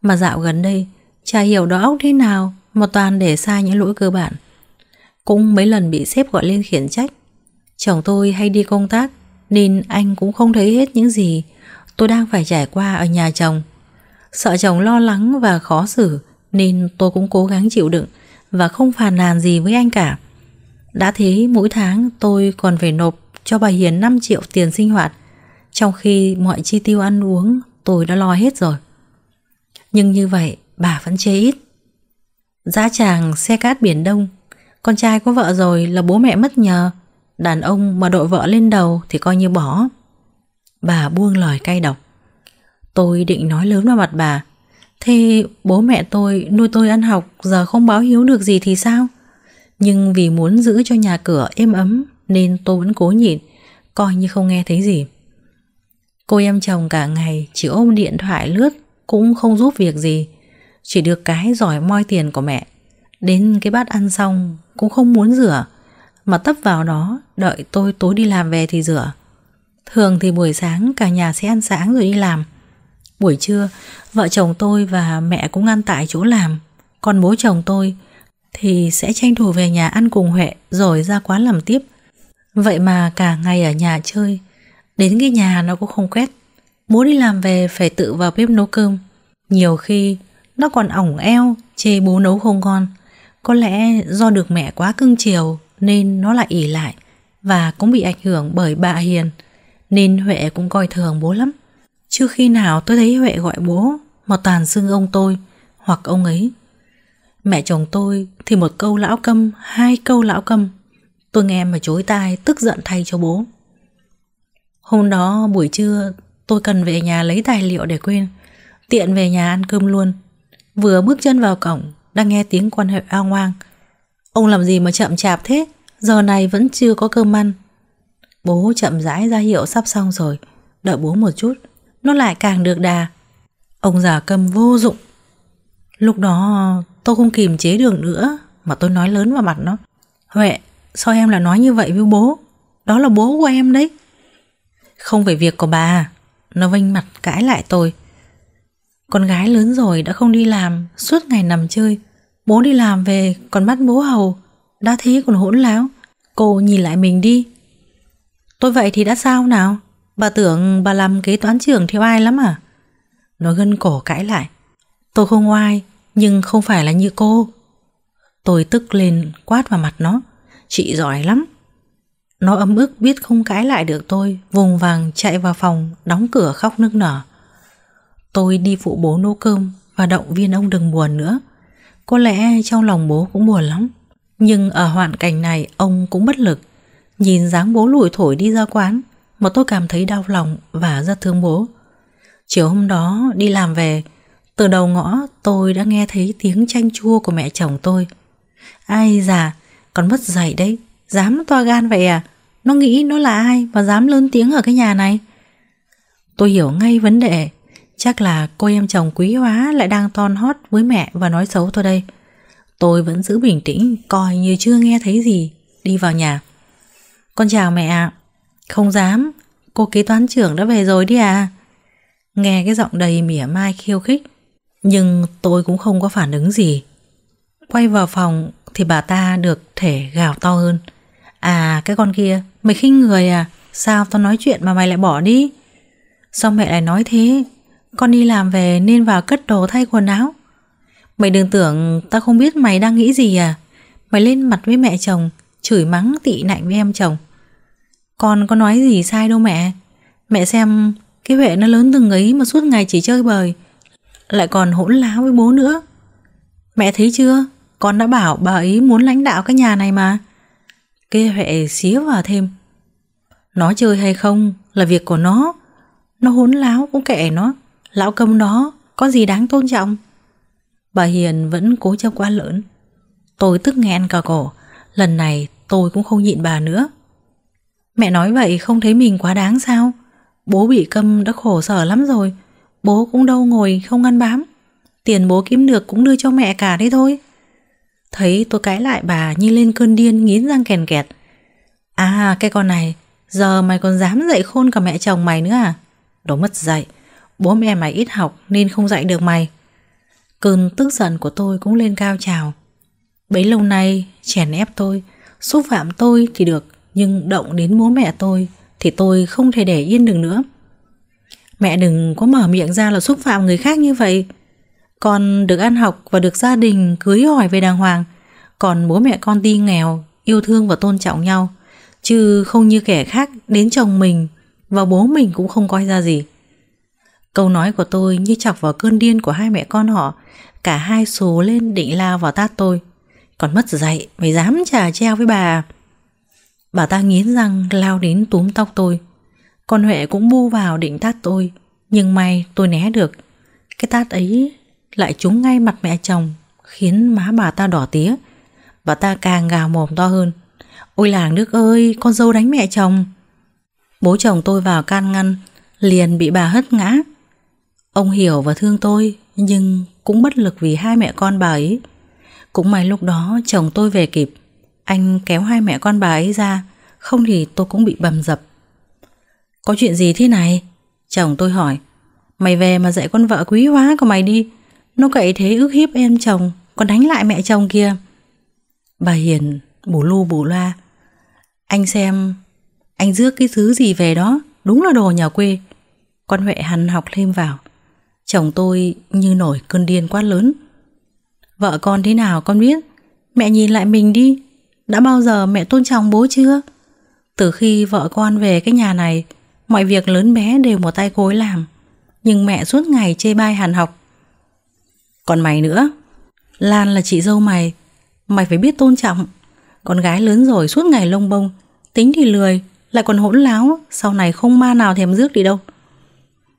Mà dạo gần đây Chả hiểu đó óc thế nào Mà toàn để sai những lỗi cơ bản Cũng mấy lần bị sếp gọi lên khiển trách Chồng tôi hay đi công tác Nên anh cũng không thấy hết những gì Tôi đang phải trải qua ở nhà chồng Sợ chồng lo lắng và khó xử nên tôi cũng cố gắng chịu đựng và không phàn nàn gì với anh cả. Đã thế mỗi tháng tôi còn phải nộp cho bà Hiền 5 triệu tiền sinh hoạt trong khi mọi chi tiêu ăn uống tôi đã lo hết rồi. Nhưng như vậy bà vẫn chê ít. Giá chàng xe cát biển đông con trai có vợ rồi là bố mẹ mất nhờ Đàn ông mà đội vợ lên đầu thì coi như bỏ Bà buông lời cay độc Tôi định nói lớn vào mặt bà Thế bố mẹ tôi nuôi tôi ăn học Giờ không báo hiếu được gì thì sao Nhưng vì muốn giữ cho nhà cửa êm ấm Nên tôi vẫn cố nhịn Coi như không nghe thấy gì Cô em chồng cả ngày Chỉ ôm điện thoại lướt Cũng không giúp việc gì Chỉ được cái giỏi moi tiền của mẹ Đến cái bát ăn xong Cũng không muốn rửa Mà tấp vào đó Đợi tôi tối đi làm về thì rửa Thường thì buổi sáng cả nhà sẽ ăn sáng rồi đi làm Buổi trưa, vợ chồng tôi và mẹ cũng ăn tại chỗ làm. Còn bố chồng tôi thì sẽ tranh thủ về nhà ăn cùng Huệ rồi ra quán làm tiếp. Vậy mà cả ngày ở nhà chơi, đến cái nhà nó cũng không quét. Bố đi làm về phải tự vào bếp nấu cơm. Nhiều khi nó còn ỏng eo, chê bố nấu không ngon. Có lẽ do được mẹ quá cưng chiều nên nó lại ỉ lại và cũng bị ảnh hưởng bởi bà Hiền. Nên Huệ cũng coi thường bố lắm. Chưa khi nào tôi thấy Huệ gọi bố Mà toàn xưng ông tôi Hoặc ông ấy Mẹ chồng tôi thì một câu lão câm Hai câu lão câm Tôi nghe mà chối tai tức giận thay cho bố Hôm đó buổi trưa Tôi cần về nhà lấy tài liệu để quên Tiện về nhà ăn cơm luôn Vừa bước chân vào cổng Đang nghe tiếng quan hệ ao ngoang Ông làm gì mà chậm chạp thế Giờ này vẫn chưa có cơm ăn Bố chậm rãi ra hiệu sắp xong rồi Đợi bố một chút nó lại càng được đà. Ông già cầm vô dụng. Lúc đó tôi không kìm chế được nữa mà tôi nói lớn vào mặt nó. Huệ, sao em lại nói như vậy với bố? Đó là bố của em đấy. Không phải việc của bà. Nó vênh mặt cãi lại tôi. Con gái lớn rồi đã không đi làm, suốt ngày nằm chơi. Bố đi làm về còn bắt bố hầu, đã thế còn hỗn láo. Cô nhìn lại mình đi. Tôi vậy thì đã sao nào? Bà tưởng bà làm kế toán trưởng theo ai lắm à? Nó gân cổ cãi lại. Tôi không oai, nhưng không phải là như cô. Tôi tức lên quát vào mặt nó. Chị giỏi lắm. Nó ấm ức biết không cãi lại được tôi, vùng vàng chạy vào phòng, đóng cửa khóc nức nở. Tôi đi phụ bố nấu cơm và động viên ông đừng buồn nữa. Có lẽ trong lòng bố cũng buồn lắm. Nhưng ở hoàn cảnh này ông cũng bất lực. Nhìn dáng bố lủi thổi đi ra quán, mà tôi cảm thấy đau lòng và rất thương bố. Chiều hôm đó đi làm về, từ đầu ngõ tôi đã nghe thấy tiếng chanh chua của mẹ chồng tôi. Ai già, còn mất dạy đấy, dám to gan vậy à? Nó nghĩ nó là ai mà dám lớn tiếng ở cái nhà này? Tôi hiểu ngay vấn đề, chắc là cô em chồng quý hóa lại đang ton hót với mẹ và nói xấu tôi đây. Tôi vẫn giữ bình tĩnh, coi như chưa nghe thấy gì, đi vào nhà. Con chào mẹ ạ. Không dám, cô kế toán trưởng đã về rồi đi à? Nghe cái giọng đầy mỉa mai khiêu khích, nhưng tôi cũng không có phản ứng gì. Quay vào phòng thì bà ta được thể gào to hơn. À cái con kia, mày khinh người à? Sao tao nói chuyện mà mày lại bỏ đi? Sao mẹ lại nói thế? Con đi làm về nên vào cất đồ thay quần áo. Mày đừng tưởng tao không biết mày đang nghĩ gì à? Mày lên mặt với mẹ chồng, chửi mắng tị nạnh với em chồng. Con có nói gì sai đâu mẹ Mẹ xem Cái Huệ nó lớn từng ấy mà suốt ngày chỉ chơi bời Lại còn hỗn láo với bố nữa Mẹ thấy chưa Con đã bảo bà ấy muốn lãnh đạo cái nhà này mà Cái Huệ xía vào thêm Nó chơi hay không Là việc của nó Nó hỗn láo cũng kệ nó Lão công đó có gì đáng tôn trọng Bà Hiền vẫn cố chấp quá lớn Tôi tức nghẹn cả cổ Lần này tôi cũng không nhịn bà nữa Mẹ nói vậy không thấy mình quá đáng sao? Bố bị câm đã khổ sở lắm rồi. Bố cũng đâu ngồi không ăn bám. Tiền bố kiếm được cũng đưa cho mẹ cả đấy thôi. Thấy tôi cãi lại bà như lên cơn điên nghiến răng kèn kẹt. À cái con này, giờ mày còn dám dạy khôn cả mẹ chồng mày nữa à? Đồ mất dạy, bố mẹ mày ít học nên không dạy được mày. Cơn tức giận của tôi cũng lên cao trào. Bấy lâu nay chèn ép tôi, xúc phạm tôi thì được nhưng động đến bố mẹ tôi thì tôi không thể để yên được nữa. Mẹ đừng có mở miệng ra là xúc phạm người khác như vậy. Con được ăn học và được gia đình cưới hỏi về đàng hoàng, còn bố mẹ con đi nghèo, yêu thương và tôn trọng nhau, chứ không như kẻ khác đến chồng mình và bố mình cũng không coi ra gì. Câu nói của tôi như chọc vào cơn điên của hai mẹ con họ, cả hai số lên định lao vào tát tôi. Còn mất dạy, mày dám trà treo với bà à? Bà ta nghiến răng lao đến túm tóc tôi Con Huệ cũng bu vào định tát tôi Nhưng may tôi né được Cái tát ấy lại trúng ngay mặt mẹ chồng Khiến má bà ta đỏ tía Bà ta càng gào mồm to hơn Ôi làng nước ơi Con dâu đánh mẹ chồng Bố chồng tôi vào can ngăn Liền bị bà hất ngã Ông hiểu và thương tôi Nhưng cũng bất lực vì hai mẹ con bà ấy Cũng may lúc đó chồng tôi về kịp anh kéo hai mẹ con bà ấy ra Không thì tôi cũng bị bầm dập Có chuyện gì thế này Chồng tôi hỏi Mày về mà dạy con vợ quý hóa của mày đi Nó cậy thế ước hiếp em chồng Còn đánh lại mẹ chồng kia Bà Hiền bù lu bù loa Anh xem Anh rước cái thứ gì về đó Đúng là đồ nhà quê Con Huệ hằn học thêm vào Chồng tôi như nổi cơn điên quá lớn Vợ con thế nào con biết Mẹ nhìn lại mình đi đã bao giờ mẹ tôn trọng bố chưa? Từ khi vợ con về cái nhà này, mọi việc lớn bé đều một tay cối làm. Nhưng mẹ suốt ngày chê bai hàn học. Còn mày nữa, Lan là chị dâu mày, mày phải biết tôn trọng. Con gái lớn rồi suốt ngày lông bông, tính thì lười, lại còn hỗn láo, sau này không ma nào thèm rước đi đâu.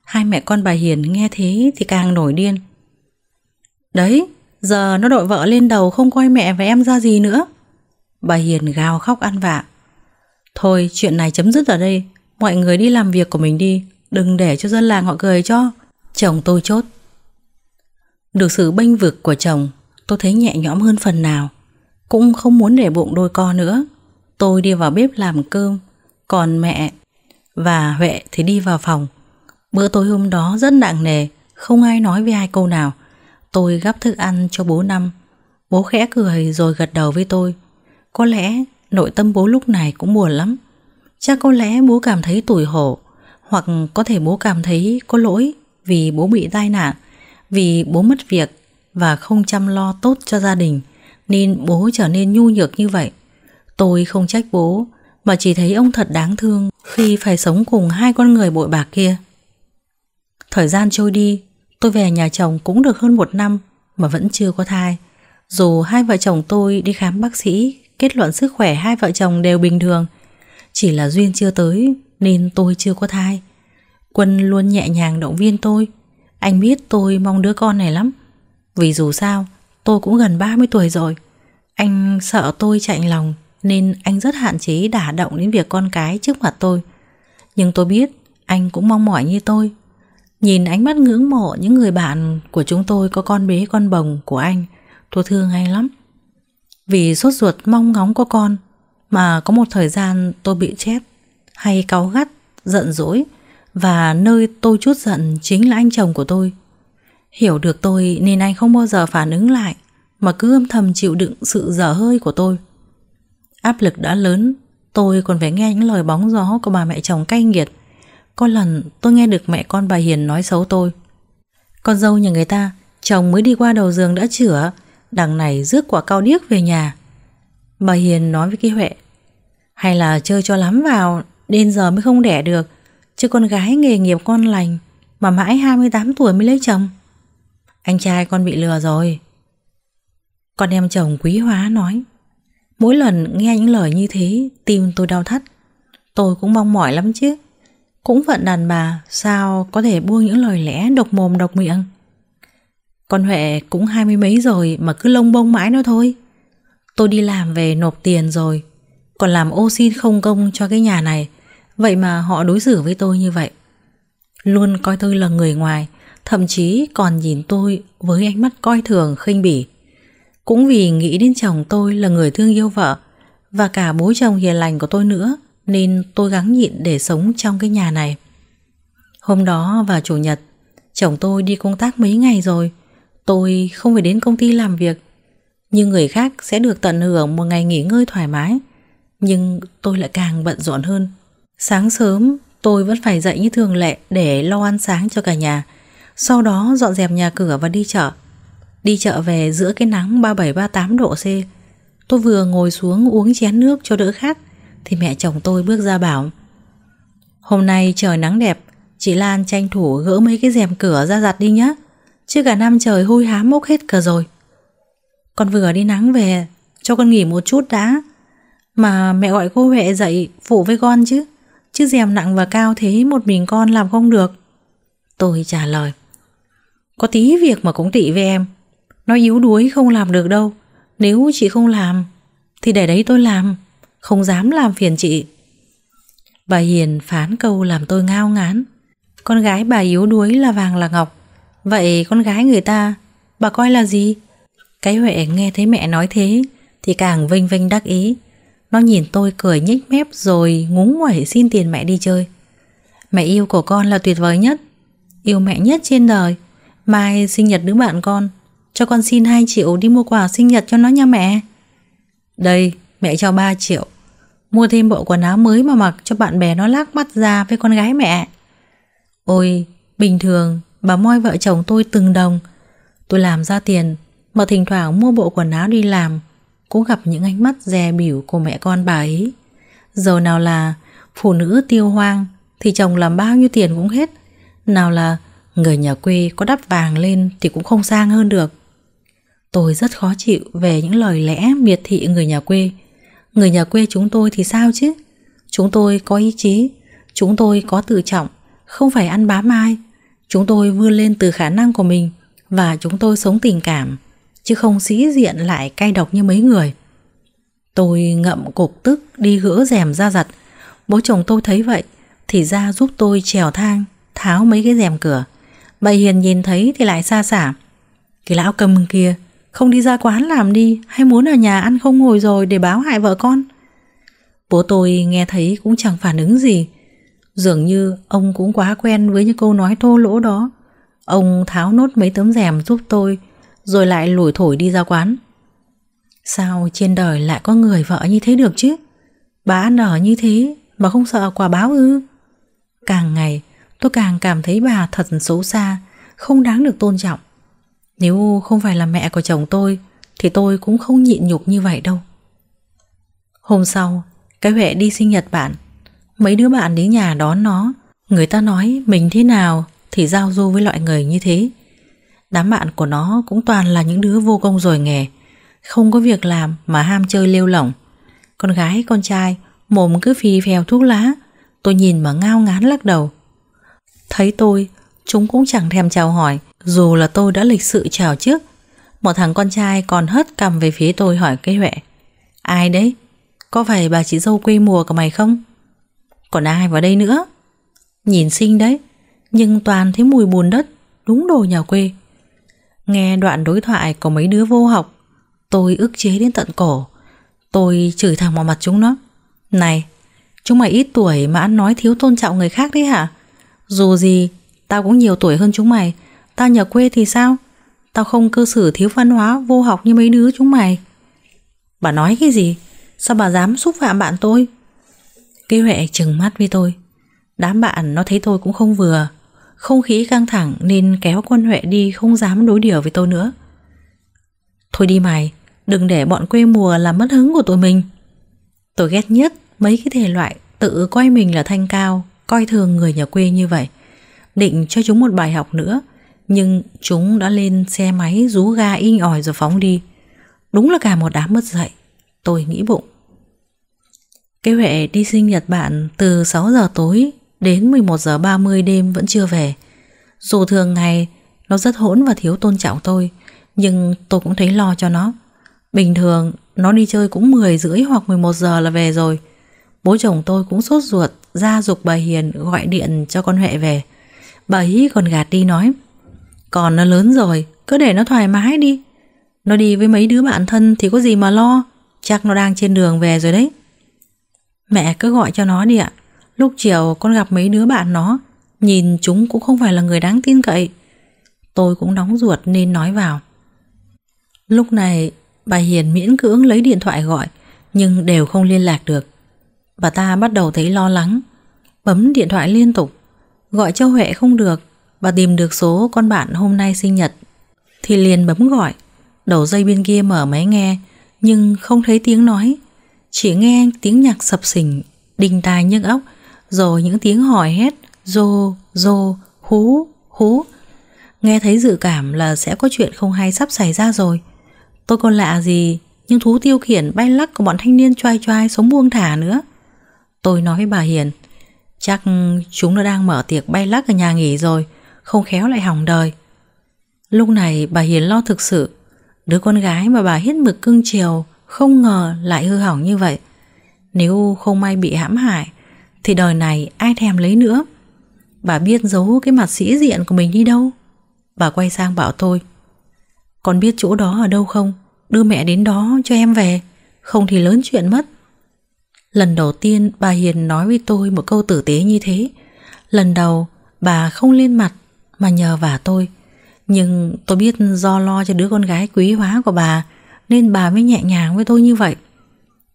Hai mẹ con bà Hiền nghe thế thì càng nổi điên. Đấy, giờ nó đội vợ lên đầu không coi mẹ và em ra gì nữa. Bà Hiền gào khóc ăn vạ Thôi chuyện này chấm dứt ở đây Mọi người đi làm việc của mình đi Đừng để cho dân làng họ cười cho Chồng tôi chốt Được sự bênh vực của chồng Tôi thấy nhẹ nhõm hơn phần nào Cũng không muốn để bụng đôi co nữa Tôi đi vào bếp làm cơm Còn mẹ và Huệ thì đi vào phòng Bữa tối hôm đó rất nặng nề Không ai nói với ai câu nào Tôi gắp thức ăn cho bố Năm Bố khẽ cười rồi gật đầu với tôi có lẽ nội tâm bố lúc này cũng buồn lắm. Chắc có lẽ bố cảm thấy tủi hổ hoặc có thể bố cảm thấy có lỗi vì bố bị tai nạn, vì bố mất việc và không chăm lo tốt cho gia đình nên bố trở nên nhu nhược như vậy. Tôi không trách bố mà chỉ thấy ông thật đáng thương khi phải sống cùng hai con người bội bạc kia. Thời gian trôi đi, tôi về nhà chồng cũng được hơn một năm mà vẫn chưa có thai. Dù hai vợ chồng tôi đi khám bác sĩ kết luận sức khỏe hai vợ chồng đều bình thường. Chỉ là duyên chưa tới nên tôi chưa có thai. Quân luôn nhẹ nhàng động viên tôi. Anh biết tôi mong đứa con này lắm. Vì dù sao, tôi cũng gần 30 tuổi rồi. Anh sợ tôi chạy lòng nên anh rất hạn chế đả động đến việc con cái trước mặt tôi. Nhưng tôi biết anh cũng mong mỏi như tôi. Nhìn ánh mắt ngưỡng mộ những người bạn của chúng tôi có con bế con bồng của anh, tôi thương anh lắm. Vì sốt ruột mong ngóng có con Mà có một thời gian tôi bị chép, Hay cáu gắt, giận dỗi Và nơi tôi chút giận chính là anh chồng của tôi Hiểu được tôi nên anh không bao giờ phản ứng lại Mà cứ âm thầm chịu đựng sự dở hơi của tôi Áp lực đã lớn Tôi còn phải nghe những lời bóng gió của bà mẹ chồng cay nghiệt Có lần tôi nghe được mẹ con bà Hiền nói xấu tôi Con dâu nhà người ta Chồng mới đi qua đầu giường đã chữa đằng này rước quả cao điếc về nhà. Bà Hiền nói với cái Huệ, hay là chơi cho lắm vào, đến giờ mới không đẻ được, chứ con gái nghề nghiệp con lành mà mãi 28 tuổi mới lấy chồng. Anh trai con bị lừa rồi. Con em chồng quý hóa nói, mỗi lần nghe những lời như thế tim tôi đau thắt, tôi cũng mong mỏi lắm chứ. Cũng phận đàn bà sao có thể buông những lời lẽ độc mồm độc miệng. Con Huệ cũng hai mươi mấy rồi mà cứ lông bông mãi nó thôi. Tôi đi làm về nộp tiền rồi, còn làm ô xin không công cho cái nhà này. Vậy mà họ đối xử với tôi như vậy. Luôn coi tôi là người ngoài, thậm chí còn nhìn tôi với ánh mắt coi thường khinh bỉ. Cũng vì nghĩ đến chồng tôi là người thương yêu vợ và cả bố chồng hiền lành của tôi nữa nên tôi gắng nhịn để sống trong cái nhà này. Hôm đó vào chủ nhật, chồng tôi đi công tác mấy ngày rồi Tôi không phải đến công ty làm việc Nhưng người khác sẽ được tận hưởng một ngày nghỉ ngơi thoải mái Nhưng tôi lại càng bận rộn hơn Sáng sớm tôi vẫn phải dậy như thường lệ để lo ăn sáng cho cả nhà Sau đó dọn dẹp nhà cửa và đi chợ Đi chợ về giữa cái nắng 37-38 độ C Tôi vừa ngồi xuống uống chén nước cho đỡ khát Thì mẹ chồng tôi bước ra bảo Hôm nay trời nắng đẹp Chị Lan tranh thủ gỡ mấy cái rèm cửa ra giặt đi nhé chứ cả năm trời hôi hám mốc hết cả rồi. Con vừa đi nắng về, cho con nghỉ một chút đã. Mà mẹ gọi cô Huệ dậy phụ với con chứ. Chứ dèm nặng và cao thế một mình con làm không được. Tôi trả lời. Có tí việc mà cũng tị với em. Nó yếu đuối không làm được đâu. Nếu chị không làm, thì để đấy tôi làm. Không dám làm phiền chị. Bà Hiền phán câu làm tôi ngao ngán. Con gái bà yếu đuối là vàng là ngọc Vậy con gái người ta Bà coi là gì Cái Huệ nghe thấy mẹ nói thế Thì càng vinh vinh đắc ý Nó nhìn tôi cười nhếch mép rồi ngúng quẩy xin tiền mẹ đi chơi Mẹ yêu của con là tuyệt vời nhất Yêu mẹ nhất trên đời Mai sinh nhật đứa bạn con Cho con xin 2 triệu đi mua quà sinh nhật cho nó nha mẹ Đây mẹ cho 3 triệu Mua thêm bộ quần áo mới mà mặc cho bạn bè nó lác mắt ra với con gái mẹ Ôi bình thường Bà moi vợ chồng tôi từng đồng Tôi làm ra tiền Mà thỉnh thoảng mua bộ quần áo đi làm Cũng gặp những ánh mắt dè biểu của mẹ con bà ấy Giờ nào là Phụ nữ tiêu hoang Thì chồng làm bao nhiêu tiền cũng hết Nào là người nhà quê có đắp vàng lên Thì cũng không sang hơn được Tôi rất khó chịu về những lời lẽ miệt thị người nhà quê Người nhà quê chúng tôi thì sao chứ Chúng tôi có ý chí Chúng tôi có tự trọng Không phải ăn bám ai Chúng tôi vươn lên từ khả năng của mình và chúng tôi sống tình cảm, chứ không sĩ diện lại cay độc như mấy người. Tôi ngậm cục tức đi gỡ rèm ra giặt. Bố chồng tôi thấy vậy thì ra giúp tôi trèo thang, tháo mấy cái rèm cửa. Bà Hiền nhìn thấy thì lại xa xả. Cái lão cầm kia, không đi ra quán làm đi hay muốn ở nhà ăn không ngồi rồi để báo hại vợ con. Bố tôi nghe thấy cũng chẳng phản ứng gì, Dường như ông cũng quá quen với những câu nói thô lỗ đó. Ông tháo nốt mấy tấm rèm giúp tôi, rồi lại lủi thổi đi ra quán. Sao trên đời lại có người vợ như thế được chứ? Bà ăn ở như thế mà không sợ quả báo ư? Càng ngày, tôi càng cảm thấy bà thật xấu xa, không đáng được tôn trọng. Nếu không phải là mẹ của chồng tôi, thì tôi cũng không nhịn nhục như vậy đâu. Hôm sau, cái Huệ đi sinh nhật bạn Mấy đứa bạn đến nhà đón nó Người ta nói mình thế nào Thì giao du với loại người như thế Đám bạn của nó cũng toàn là những đứa vô công rồi nghề Không có việc làm mà ham chơi lêu lỏng Con gái con trai Mồm cứ phi phèo thuốc lá Tôi nhìn mà ngao ngán lắc đầu Thấy tôi Chúng cũng chẳng thèm chào hỏi Dù là tôi đã lịch sự chào trước Một thằng con trai còn hất cầm về phía tôi hỏi cái huệ Ai đấy? Có phải bà chị dâu quê mùa của mày không? Còn ai vào đây nữa Nhìn xinh đấy Nhưng toàn thấy mùi bùn đất Đúng đồ nhà quê Nghe đoạn đối thoại của mấy đứa vô học Tôi ức chế đến tận cổ Tôi chửi thẳng vào mặt chúng nó Này Chúng mày ít tuổi mà ăn nói thiếu tôn trọng người khác đấy hả Dù gì Tao cũng nhiều tuổi hơn chúng mày Tao nhà quê thì sao Tao không cư xử thiếu văn hóa vô học như mấy đứa chúng mày Bà nói cái gì Sao bà dám xúc phạm bạn tôi Tí Huệ trừng mắt với tôi Đám bạn nó thấy tôi cũng không vừa Không khí căng thẳng nên kéo quân Huệ đi Không dám đối điều với tôi nữa Thôi đi mày Đừng để bọn quê mùa làm mất hứng của tụi mình Tôi ghét nhất Mấy cái thể loại tự coi mình là thanh cao Coi thường người nhà quê như vậy Định cho chúng một bài học nữa Nhưng chúng đã lên xe máy Rú ga in ỏi rồi phóng đi Đúng là cả một đám mất dạy Tôi nghĩ bụng cái Huệ đi sinh Nhật bạn từ 6 giờ tối đến 11 giờ 30 đêm vẫn chưa về. Dù thường ngày nó rất hỗn và thiếu tôn trọng tôi, nhưng tôi cũng thấy lo cho nó. Bình thường nó đi chơi cũng 10 rưỡi hoặc 11 giờ là về rồi. Bố chồng tôi cũng sốt ruột ra dục bà Hiền gọi điện cho con Huệ về. Bà Hí còn gạt đi nói Còn nó lớn rồi, cứ để nó thoải mái đi. Nó đi với mấy đứa bạn thân thì có gì mà lo, chắc nó đang trên đường về rồi đấy. Mẹ cứ gọi cho nó đi ạ. Lúc chiều con gặp mấy đứa bạn nó, nhìn chúng cũng không phải là người đáng tin cậy. Tôi cũng đóng ruột nên nói vào. Lúc này, bà Hiền miễn cưỡng lấy điện thoại gọi, nhưng đều không liên lạc được. Bà ta bắt đầu thấy lo lắng, bấm điện thoại liên tục. Gọi cho Huệ không được, bà tìm được số con bạn hôm nay sinh nhật. Thì liền bấm gọi, đầu dây bên kia mở máy nghe, nhưng không thấy tiếng nói. Chỉ nghe tiếng nhạc sập sình, đình tai nhức ốc rồi những tiếng hỏi hét, rô, rô, hú, hú. Nghe thấy dự cảm là sẽ có chuyện không hay sắp xảy ra rồi. Tôi còn lạ gì, nhưng thú tiêu khiển bay lắc của bọn thanh niên choai choai sống buông thả nữa. Tôi nói với bà Hiền, chắc chúng nó đang mở tiệc bay lắc ở nhà nghỉ rồi, không khéo lại hỏng đời. Lúc này bà Hiền lo thực sự, đứa con gái mà bà hết mực cưng chiều không ngờ lại hư hỏng như vậy. Nếu không may bị hãm hại, thì đời này ai thèm lấy nữa. Bà biết giấu cái mặt sĩ diện của mình đi đâu. Bà quay sang bảo tôi, con biết chỗ đó ở đâu không? Đưa mẹ đến đó cho em về, không thì lớn chuyện mất. Lần đầu tiên bà Hiền nói với tôi một câu tử tế như thế. Lần đầu bà không lên mặt mà nhờ vả tôi. Nhưng tôi biết do lo cho đứa con gái quý hóa của bà nên bà mới nhẹ nhàng với tôi như vậy.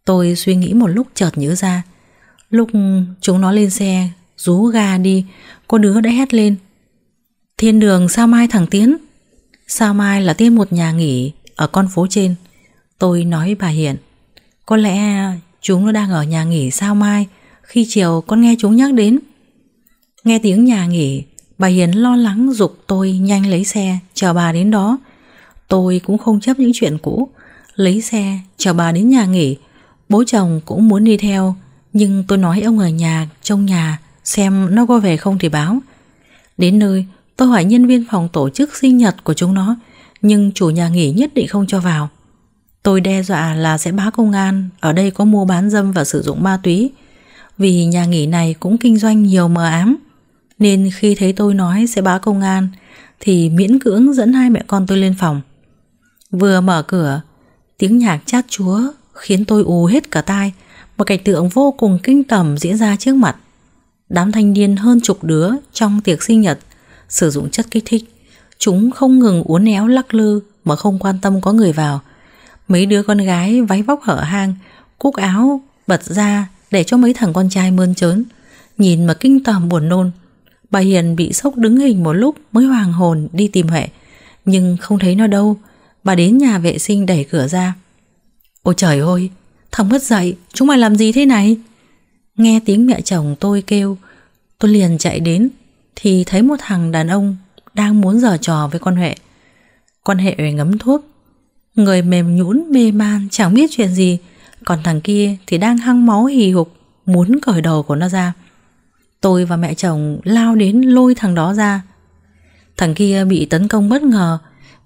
Tôi suy nghĩ một lúc chợt nhớ ra. Lúc chúng nó lên xe, rú ga đi, có đứa đã hét lên. Thiên đường sao mai thẳng Tiến? Sao mai là tiêm một nhà nghỉ ở con phố trên. Tôi nói bà Hiền. Có lẽ chúng nó đang ở nhà nghỉ sao mai khi chiều con nghe chúng nhắc đến. Nghe tiếng nhà nghỉ, bà Hiền lo lắng dục tôi nhanh lấy xe, chờ bà đến đó. Tôi cũng không chấp những chuyện cũ, lấy xe chở bà đến nhà nghỉ. Bố chồng cũng muốn đi theo, nhưng tôi nói ông ở nhà, trong nhà, xem nó có về không thì báo. Đến nơi, tôi hỏi nhân viên phòng tổ chức sinh nhật của chúng nó, nhưng chủ nhà nghỉ nhất định không cho vào. Tôi đe dọa là sẽ báo công an, ở đây có mua bán dâm và sử dụng ma túy. Vì nhà nghỉ này cũng kinh doanh nhiều mờ ám, nên khi thấy tôi nói sẽ báo công an, thì miễn cưỡng dẫn hai mẹ con tôi lên phòng. Vừa mở cửa, Tiếng nhạc chát chúa khiến tôi ù hết cả tai Một cảnh tượng vô cùng kinh tởm diễn ra trước mặt Đám thanh niên hơn chục đứa trong tiệc sinh nhật Sử dụng chất kích thích Chúng không ngừng uốn éo lắc lư mà không quan tâm có người vào Mấy đứa con gái váy vóc hở hang Cúc áo bật ra để cho mấy thằng con trai mơn trớn Nhìn mà kinh tởm buồn nôn Bà Hiền bị sốc đứng hình một lúc mới hoàng hồn đi tìm Huệ Nhưng không thấy nó đâu Bà đến nhà vệ sinh đẩy cửa ra Ôi trời ơi Thằng mất dậy chúng mày làm gì thế này Nghe tiếng mẹ chồng tôi kêu Tôi liền chạy đến Thì thấy một thằng đàn ông Đang muốn giở trò với con Huệ Con Huệ ngấm thuốc Người mềm nhũn mê man chẳng biết chuyện gì Còn thằng kia thì đang hăng máu hì hục Muốn cởi đầu của nó ra Tôi và mẹ chồng lao đến lôi thằng đó ra Thằng kia bị tấn công bất ngờ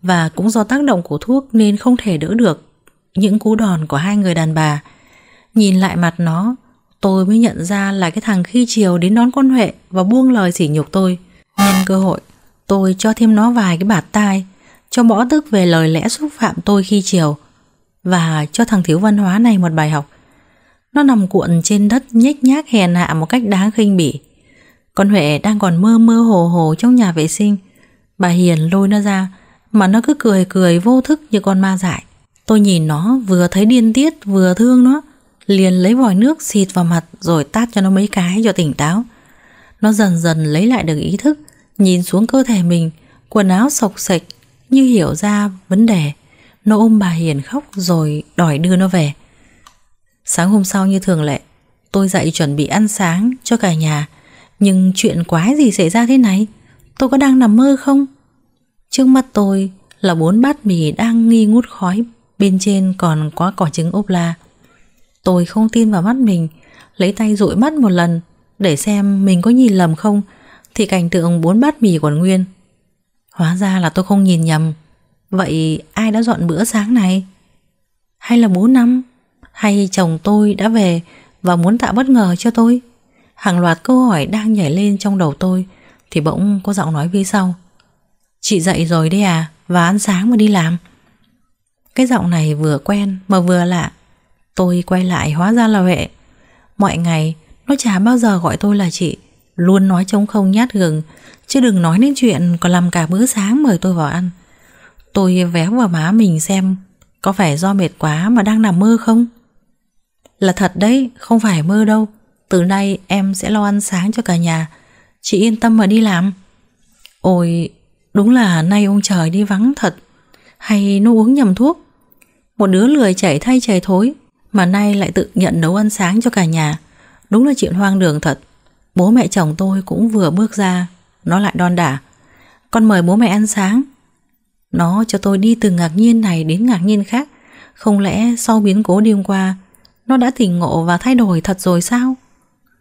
và cũng do tác động của thuốc nên không thể đỡ được những cú đòn của hai người đàn bà. Nhìn lại mặt nó, tôi mới nhận ra là cái thằng khi chiều đến đón con Huệ và buông lời sỉ nhục tôi. Nhân cơ hội, tôi cho thêm nó vài cái bạt tai, cho bỏ tức về lời lẽ xúc phạm tôi khi chiều và cho thằng thiếu văn hóa này một bài học. Nó nằm cuộn trên đất nhếch nhác hèn hạ một cách đáng khinh bỉ. Con Huệ đang còn mơ mơ hồ hồ trong nhà vệ sinh. Bà Hiền lôi nó ra, mà nó cứ cười cười vô thức như con ma dại Tôi nhìn nó vừa thấy điên tiết vừa thương nó Liền lấy vòi nước xịt vào mặt Rồi tát cho nó mấy cái cho tỉnh táo Nó dần dần lấy lại được ý thức Nhìn xuống cơ thể mình Quần áo sọc sạch Như hiểu ra vấn đề Nó ôm bà Hiền khóc rồi đòi đưa nó về Sáng hôm sau như thường lệ Tôi dậy chuẩn bị ăn sáng cho cả nhà Nhưng chuyện quái gì xảy ra thế này Tôi có đang nằm mơ không? Trước mắt tôi là bốn bát mì đang nghi ngút khói, bên trên còn có quả trứng ốp la. Tôi không tin vào mắt mình, lấy tay dụi mắt một lần để xem mình có nhìn lầm không thì cảnh tượng bốn bát mì còn nguyên. Hóa ra là tôi không nhìn nhầm. Vậy ai đã dọn bữa sáng này? Hay là bố năm? Hay chồng tôi đã về và muốn tạo bất ngờ cho tôi? Hàng loạt câu hỏi đang nhảy lên trong đầu tôi thì bỗng có giọng nói phía sau. Chị dậy rồi đấy à Và ăn sáng mà đi làm Cái giọng này vừa quen mà vừa lạ Tôi quay lại hóa ra là Huệ Mọi ngày Nó chả bao giờ gọi tôi là chị Luôn nói trống không nhát gừng Chứ đừng nói đến chuyện còn làm cả bữa sáng mời tôi vào ăn Tôi véo vào má mình xem Có phải do mệt quá mà đang nằm mơ không? Là thật đấy, không phải mơ đâu Từ nay em sẽ lo ăn sáng cho cả nhà Chị yên tâm mà đi làm Ôi, Đúng là nay ông trời đi vắng thật Hay nó uống nhầm thuốc Một đứa lười chảy thay chảy thối Mà nay lại tự nhận nấu ăn sáng cho cả nhà Đúng là chuyện hoang đường thật Bố mẹ chồng tôi cũng vừa bước ra Nó lại đon đả Con mời bố mẹ ăn sáng Nó cho tôi đi từ ngạc nhiên này đến ngạc nhiên khác Không lẽ sau biến cố đêm qua Nó đã tỉnh ngộ và thay đổi thật rồi sao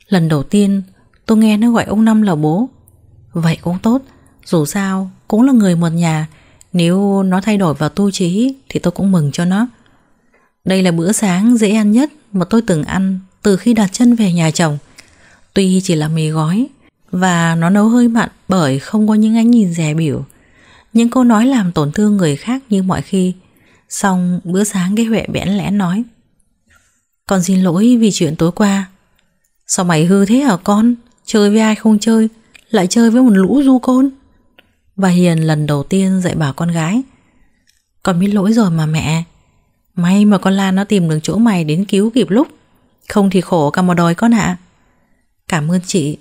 Lần đầu tiên Tôi nghe nó gọi ông Năm là bố Vậy cũng tốt Dù sao cũng là người một nhà Nếu nó thay đổi vào tu trí Thì tôi cũng mừng cho nó Đây là bữa sáng dễ ăn nhất Mà tôi từng ăn từ khi đặt chân về nhà chồng Tuy chỉ là mì gói Và nó nấu hơi mặn Bởi không có những ánh nhìn rẻ biểu Những câu nói làm tổn thương người khác như mọi khi Xong bữa sáng cái Huệ bẽn lẽ nói Con xin lỗi vì chuyện tối qua Sao mày hư thế hả con Chơi với ai không chơi Lại chơi với một lũ du côn Bà Hiền lần đầu tiên dạy bảo con gái Con biết lỗi rồi mà mẹ May mà con Lan nó tìm được chỗ mày đến cứu kịp lúc Không thì khổ cả một đời con ạ Cảm ơn chị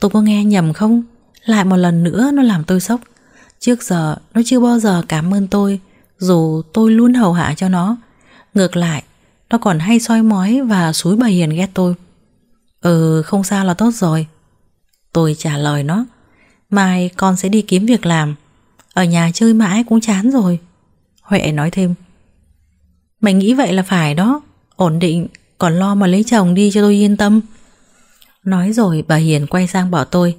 Tôi có nghe nhầm không Lại một lần nữa nó làm tôi sốc Trước giờ nó chưa bao giờ cảm ơn tôi Dù tôi luôn hầu hạ cho nó Ngược lại Nó còn hay soi mói và suối bà Hiền ghét tôi Ừ không sao là tốt rồi Tôi trả lời nó Mai con sẽ đi kiếm việc làm Ở nhà chơi mãi cũng chán rồi Huệ nói thêm Mày nghĩ vậy là phải đó Ổn định Còn lo mà lấy chồng đi cho tôi yên tâm Nói rồi bà Hiền quay sang bảo tôi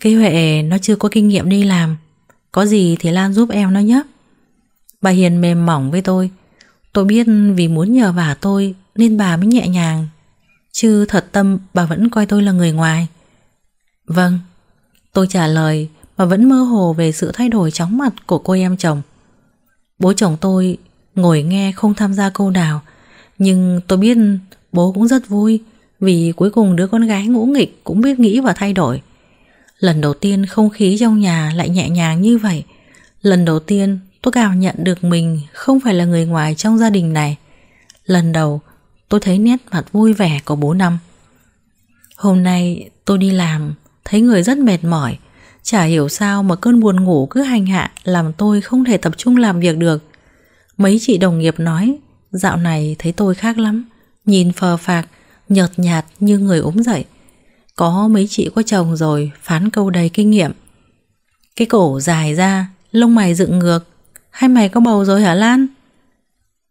Cái Huệ nó chưa có kinh nghiệm đi làm Có gì thì Lan giúp em nó nhé Bà Hiền mềm mỏng với tôi Tôi biết vì muốn nhờ vả tôi Nên bà mới nhẹ nhàng Chứ thật tâm bà vẫn coi tôi là người ngoài Vâng Tôi trả lời mà vẫn mơ hồ về sự thay đổi chóng mặt của cô em chồng. Bố chồng tôi ngồi nghe không tham gia câu nào, nhưng tôi biết bố cũng rất vui vì cuối cùng đứa con gái ngũ nghịch cũng biết nghĩ và thay đổi. Lần đầu tiên không khí trong nhà lại nhẹ nhàng như vậy. Lần đầu tiên tôi cảm nhận được mình không phải là người ngoài trong gia đình này. Lần đầu tôi thấy nét mặt vui vẻ của bố Năm. Hôm nay tôi đi làm thấy người rất mệt mỏi. Chả hiểu sao mà cơn buồn ngủ cứ hành hạ làm tôi không thể tập trung làm việc được. Mấy chị đồng nghiệp nói, dạo này thấy tôi khác lắm, nhìn phờ phạc, nhợt nhạt như người ốm dậy. Có mấy chị có chồng rồi, phán câu đầy kinh nghiệm. Cái cổ dài ra, lông mày dựng ngược. Hai mày có bầu rồi hả Lan?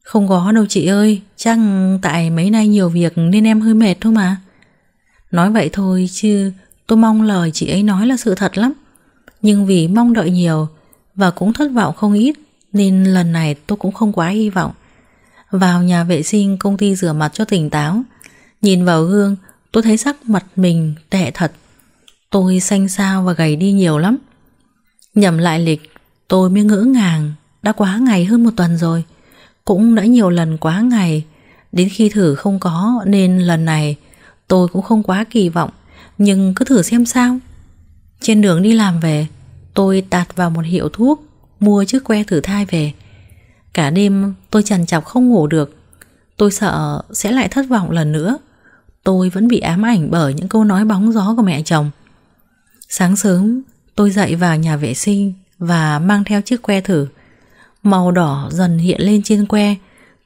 Không có đâu chị ơi, chăng tại mấy nay nhiều việc nên em hơi mệt thôi mà. Nói vậy thôi chứ Tôi mong lời chị ấy nói là sự thật lắm Nhưng vì mong đợi nhiều Và cũng thất vọng không ít Nên lần này tôi cũng không quá hy vọng Vào nhà vệ sinh công ty rửa mặt cho tỉnh táo Nhìn vào gương Tôi thấy sắc mặt mình tệ thật Tôi xanh xao và gầy đi nhiều lắm Nhầm lại lịch Tôi mới ngỡ ngàng Đã quá ngày hơn một tuần rồi Cũng đã nhiều lần quá ngày Đến khi thử không có Nên lần này tôi cũng không quá kỳ vọng nhưng cứ thử xem sao Trên đường đi làm về Tôi tạt vào một hiệu thuốc Mua chiếc que thử thai về Cả đêm tôi trằn chọc không ngủ được Tôi sợ sẽ lại thất vọng lần nữa Tôi vẫn bị ám ảnh bởi những câu nói bóng gió của mẹ chồng Sáng sớm tôi dậy vào nhà vệ sinh Và mang theo chiếc que thử Màu đỏ dần hiện lên trên que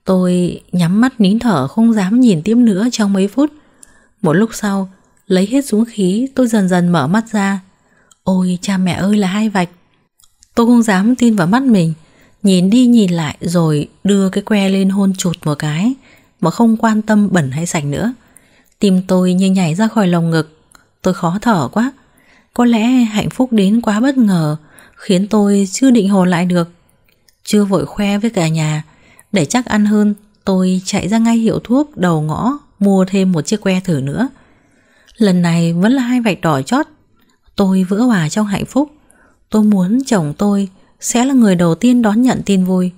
Tôi nhắm mắt nín thở không dám nhìn tiếp nữa trong mấy phút Một lúc sau Lấy hết dũng khí tôi dần dần mở mắt ra Ôi cha mẹ ơi là hai vạch Tôi không dám tin vào mắt mình Nhìn đi nhìn lại rồi đưa cái que lên hôn chụt một cái Mà không quan tâm bẩn hay sạch nữa Tim tôi như nhảy ra khỏi lồng ngực Tôi khó thở quá Có lẽ hạnh phúc đến quá bất ngờ Khiến tôi chưa định hồn lại được Chưa vội khoe với cả nhà Để chắc ăn hơn Tôi chạy ra ngay hiệu thuốc đầu ngõ Mua thêm một chiếc que thử nữa Lần này vẫn là hai vạch đỏ chót Tôi vỡ hòa trong hạnh phúc Tôi muốn chồng tôi sẽ là người đầu tiên đón nhận tin vui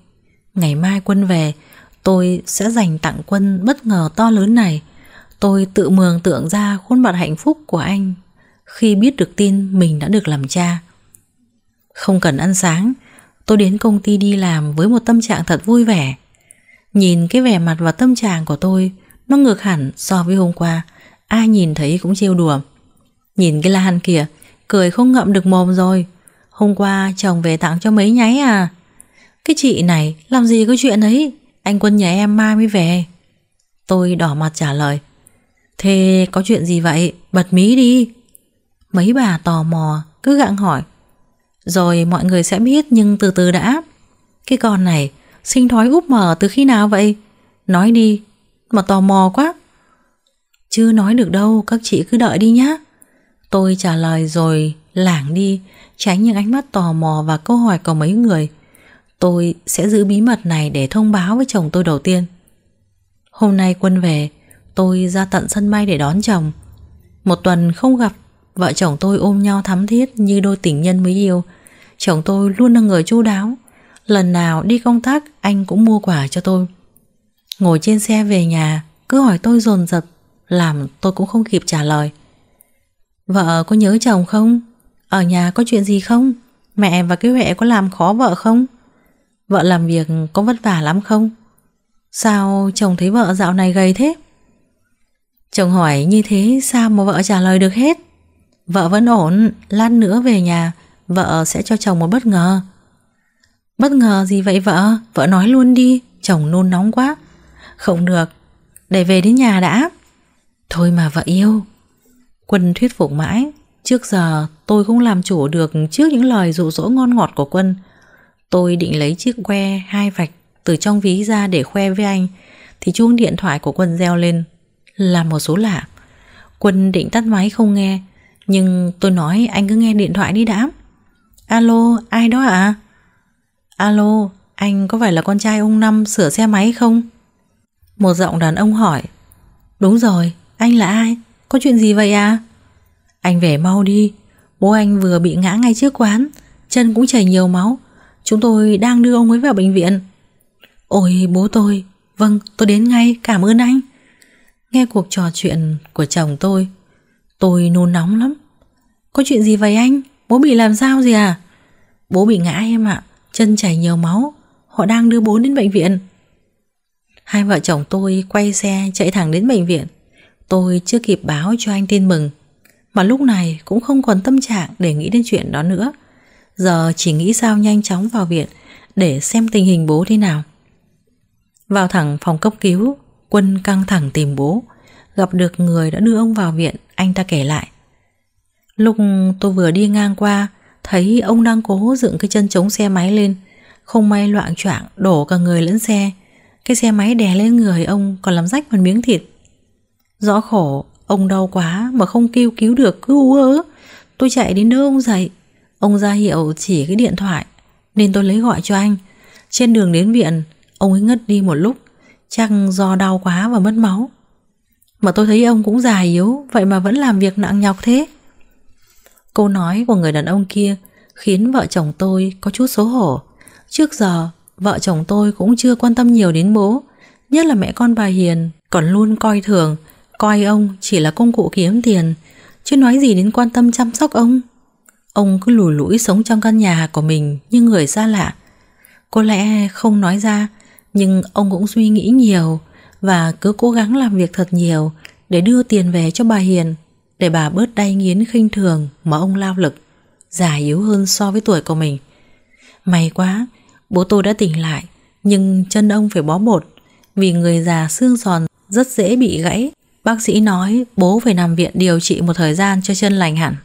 Ngày mai quân về Tôi sẽ dành tặng quân bất ngờ to lớn này Tôi tự mường tượng ra khuôn mặt hạnh phúc của anh Khi biết được tin mình đã được làm cha Không cần ăn sáng Tôi đến công ty đi làm với một tâm trạng thật vui vẻ Nhìn cái vẻ mặt và tâm trạng của tôi Nó ngược hẳn so với hôm qua Ai nhìn thấy cũng trêu đùa Nhìn cái Lan kìa Cười không ngậm được mồm rồi Hôm qua chồng về tặng cho mấy nháy à Cái chị này làm gì có chuyện ấy Anh Quân nhà em mai mới về Tôi đỏ mặt trả lời Thế có chuyện gì vậy Bật mí đi Mấy bà tò mò cứ gặng hỏi Rồi mọi người sẽ biết nhưng từ từ đã Cái con này Sinh thói úp mở từ khi nào vậy Nói đi Mà tò mò quá chưa nói được đâu, các chị cứ đợi đi nhé. Tôi trả lời rồi lảng đi, tránh những ánh mắt tò mò và câu hỏi của mấy người. Tôi sẽ giữ bí mật này để thông báo với chồng tôi đầu tiên. Hôm nay quân về, tôi ra tận sân bay để đón chồng. Một tuần không gặp, vợ chồng tôi ôm nhau thắm thiết như đôi tình nhân mới yêu. Chồng tôi luôn là người chu đáo. Lần nào đi công tác, anh cũng mua quà cho tôi. Ngồi trên xe về nhà, cứ hỏi tôi dồn dập làm tôi cũng không kịp trả lời Vợ có nhớ chồng không? Ở nhà có chuyện gì không? Mẹ và cái Huệ có làm khó vợ không? Vợ làm việc có vất vả lắm không? Sao chồng thấy vợ dạo này gầy thế? Chồng hỏi như thế sao mà vợ trả lời được hết? Vợ vẫn ổn, lát nữa về nhà Vợ sẽ cho chồng một bất ngờ Bất ngờ gì vậy vợ? Vợ nói luôn đi, chồng nôn nóng quá Không được, để về đến nhà đã Thôi mà vợ yêu Quân thuyết phục mãi Trước giờ tôi không làm chủ được trước những lời dụ dỗ ngon ngọt của Quân Tôi định lấy chiếc que hai vạch từ trong ví ra để khoe với anh Thì chuông điện thoại của Quân reo lên Là một số lạ Quân định tắt máy không nghe Nhưng tôi nói anh cứ nghe điện thoại đi đã Alo, ai đó ạ? À? Alo, anh có phải là con trai ông Năm sửa xe máy không? Một giọng đàn ông hỏi Đúng rồi, anh là ai? Có chuyện gì vậy à? Anh về mau đi Bố anh vừa bị ngã ngay trước quán Chân cũng chảy nhiều máu Chúng tôi đang đưa ông ấy vào bệnh viện Ôi bố tôi Vâng tôi đến ngay cảm ơn anh Nghe cuộc trò chuyện của chồng tôi Tôi nôn nóng lắm Có chuyện gì vậy anh Bố bị làm sao gì à Bố bị ngã em ạ Chân chảy nhiều máu Họ đang đưa bố đến bệnh viện Hai vợ chồng tôi quay xe chạy thẳng đến bệnh viện Tôi chưa kịp báo cho anh tin mừng Mà lúc này cũng không còn tâm trạng để nghĩ đến chuyện đó nữa Giờ chỉ nghĩ sao nhanh chóng vào viện Để xem tình hình bố thế nào Vào thẳng phòng cấp cứu Quân căng thẳng tìm bố Gặp được người đã đưa ông vào viện Anh ta kể lại Lúc tôi vừa đi ngang qua Thấy ông đang cố dựng cái chân chống xe máy lên Không may loạn choạng Đổ cả người lẫn xe Cái xe máy đè lên người ông Còn làm rách một miếng thịt Rõ khổ, ông đau quá mà không kêu cứu được cứ ú ớ. Tôi chạy đến đỡ ông dậy. Ông ra hiệu chỉ cái điện thoại, nên tôi lấy gọi cho anh. Trên đường đến viện, ông ấy ngất đi một lúc, chắc do đau quá và mất máu. Mà tôi thấy ông cũng già yếu, vậy mà vẫn làm việc nặng nhọc thế. Câu nói của người đàn ông kia khiến vợ chồng tôi có chút xấu hổ. Trước giờ, vợ chồng tôi cũng chưa quan tâm nhiều đến bố, nhất là mẹ con bà Hiền còn luôn coi thường, Coi ông chỉ là công cụ kiếm tiền Chứ nói gì đến quan tâm chăm sóc ông Ông cứ lủi lũi sống trong căn nhà của mình Như người xa lạ Có lẽ không nói ra Nhưng ông cũng suy nghĩ nhiều Và cứ cố gắng làm việc thật nhiều Để đưa tiền về cho bà Hiền Để bà bớt đay nghiến khinh thường Mà ông lao lực Già yếu hơn so với tuổi của mình May quá Bố tôi đã tỉnh lại Nhưng chân ông phải bó bột Vì người già xương giòn rất dễ bị gãy Bác sĩ nói bố phải nằm viện điều trị một thời gian cho chân lành hẳn.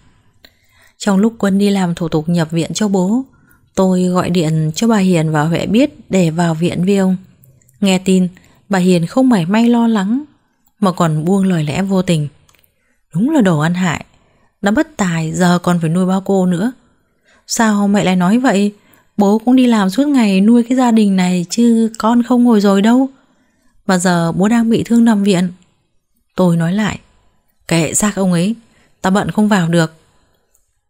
Trong lúc Quân đi làm thủ tục nhập viện cho bố, tôi gọi điện cho bà Hiền và Huệ biết để vào viện với ông. Nghe tin, bà Hiền không mảy may lo lắng, mà còn buông lời lẽ vô tình. Đúng là đồ ăn hại, đã bất tài giờ còn phải nuôi bao cô nữa. Sao mẹ lại nói vậy? Bố cũng đi làm suốt ngày nuôi cái gia đình này chứ con không ngồi rồi đâu. Mà giờ bố đang bị thương nằm viện. Tôi nói lại Kệ xác ông ấy Tao bận không vào được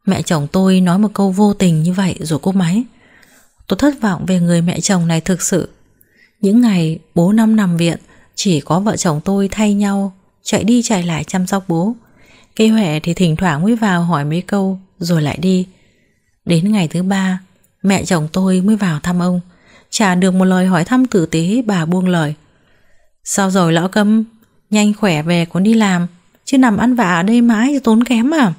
Mẹ chồng tôi nói một câu vô tình như vậy rồi cúp máy Tôi thất vọng về người mẹ chồng này thực sự Những ngày bố năm nằm viện Chỉ có vợ chồng tôi thay nhau Chạy đi chạy lại chăm sóc bố Cây Huệ thì thỉnh thoảng mới vào hỏi mấy câu Rồi lại đi Đến ngày thứ ba Mẹ chồng tôi mới vào thăm ông trả được một lời hỏi thăm tử tế bà buông lời Sao rồi lão câm Nhanh khỏe về còn đi làm Chứ nằm ăn vạ ở đây mãi thì tốn kém à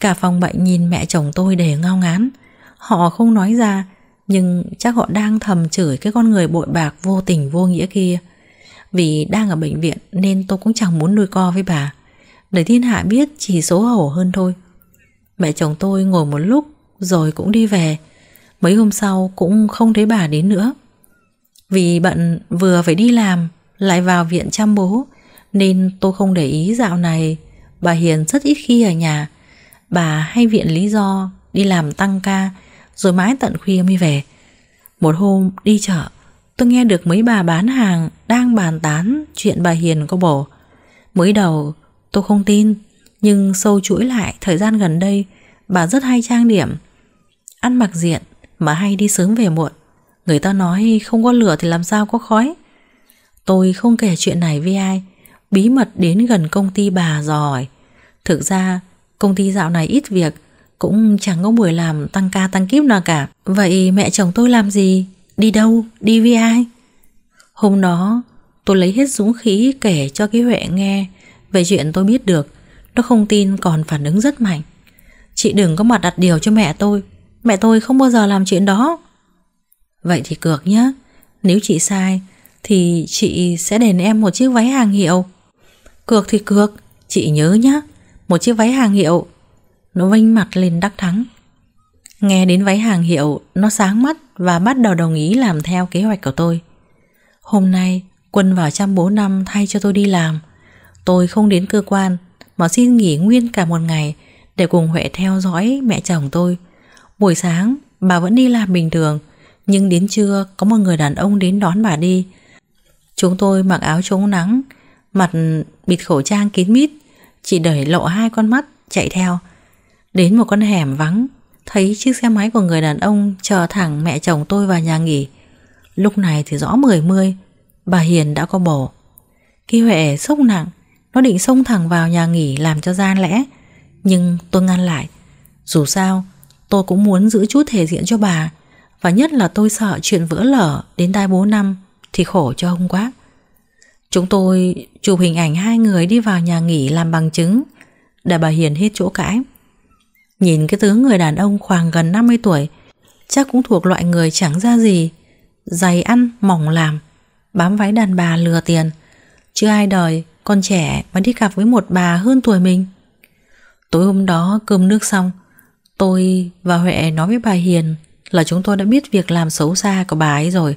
Cả phòng bệnh nhìn mẹ chồng tôi để ngao ngán Họ không nói ra Nhưng chắc họ đang thầm chửi cái con người bội bạc vô tình vô nghĩa kia Vì đang ở bệnh viện nên tôi cũng chẳng muốn nuôi co với bà Để thiên hạ biết chỉ số hổ hơn thôi Mẹ chồng tôi ngồi một lúc rồi cũng đi về Mấy hôm sau cũng không thấy bà đến nữa Vì bận vừa phải đi làm lại vào viện chăm bố nên tôi không để ý dạo này bà Hiền rất ít khi ở nhà. Bà hay viện lý do đi làm tăng ca rồi mãi tận khuya mới về. Một hôm đi chợ, tôi nghe được mấy bà bán hàng đang bàn tán chuyện bà Hiền có bổ. Mới đầu tôi không tin, nhưng sâu chuỗi lại thời gian gần đây bà rất hay trang điểm. Ăn mặc diện mà hay đi sớm về muộn. Người ta nói không có lửa thì làm sao có khói. Tôi không kể chuyện này với ai Bí mật đến gần công ty bà rồi Thực ra công ty dạo này ít việc Cũng chẳng có buổi làm tăng ca tăng kíp nào cả Vậy mẹ chồng tôi làm gì? Đi đâu? Đi với ai? Hôm đó tôi lấy hết dũng khí kể cho cái Huệ nghe Về chuyện tôi biết được Nó không tin còn phản ứng rất mạnh Chị đừng có mặt đặt điều cho mẹ tôi Mẹ tôi không bao giờ làm chuyện đó Vậy thì cược nhé Nếu chị sai thì chị sẽ đền em một chiếc váy hàng hiệu. Cược thì cược, chị nhớ nhá, một chiếc váy hàng hiệu. Nó vinh mặt lên đắc thắng. Nghe đến váy hàng hiệu, nó sáng mắt và bắt đầu đồng ý làm theo kế hoạch của tôi. Hôm nay, Quân vào trăm bố năm thay cho tôi đi làm. Tôi không đến cơ quan, mà xin nghỉ nguyên cả một ngày để cùng Huệ theo dõi mẹ chồng tôi. Buổi sáng, bà vẫn đi làm bình thường, nhưng đến trưa có một người đàn ông đến đón bà đi. Chúng tôi mặc áo chống nắng, mặt bịt khẩu trang kín mít, chỉ đẩy lộ hai con mắt chạy theo. Đến một con hẻm vắng, thấy chiếc xe máy của người đàn ông chờ thẳng mẹ chồng tôi vào nhà nghỉ. Lúc này thì rõ mười mươi, bà Hiền đã có bổ. Khi Huệ sốc nặng, nó định xông thẳng vào nhà nghỉ làm cho ra lẽ, nhưng tôi ngăn lại. Dù sao, tôi cũng muốn giữ chút thể diện cho bà, và nhất là tôi sợ chuyện vỡ lở đến tai bố năm thì khổ cho ông quá. Chúng tôi chụp hình ảnh hai người đi vào nhà nghỉ làm bằng chứng để bà Hiền hết chỗ cãi. Nhìn cái tướng người đàn ông khoảng gần 50 tuổi chắc cũng thuộc loại người chẳng ra gì dày ăn, mỏng làm bám váy đàn bà lừa tiền Chưa ai đời con trẻ mà đi gặp với một bà hơn tuổi mình. Tối hôm đó cơm nước xong tôi và Huệ nói với bà Hiền là chúng tôi đã biết việc làm xấu xa của bà ấy rồi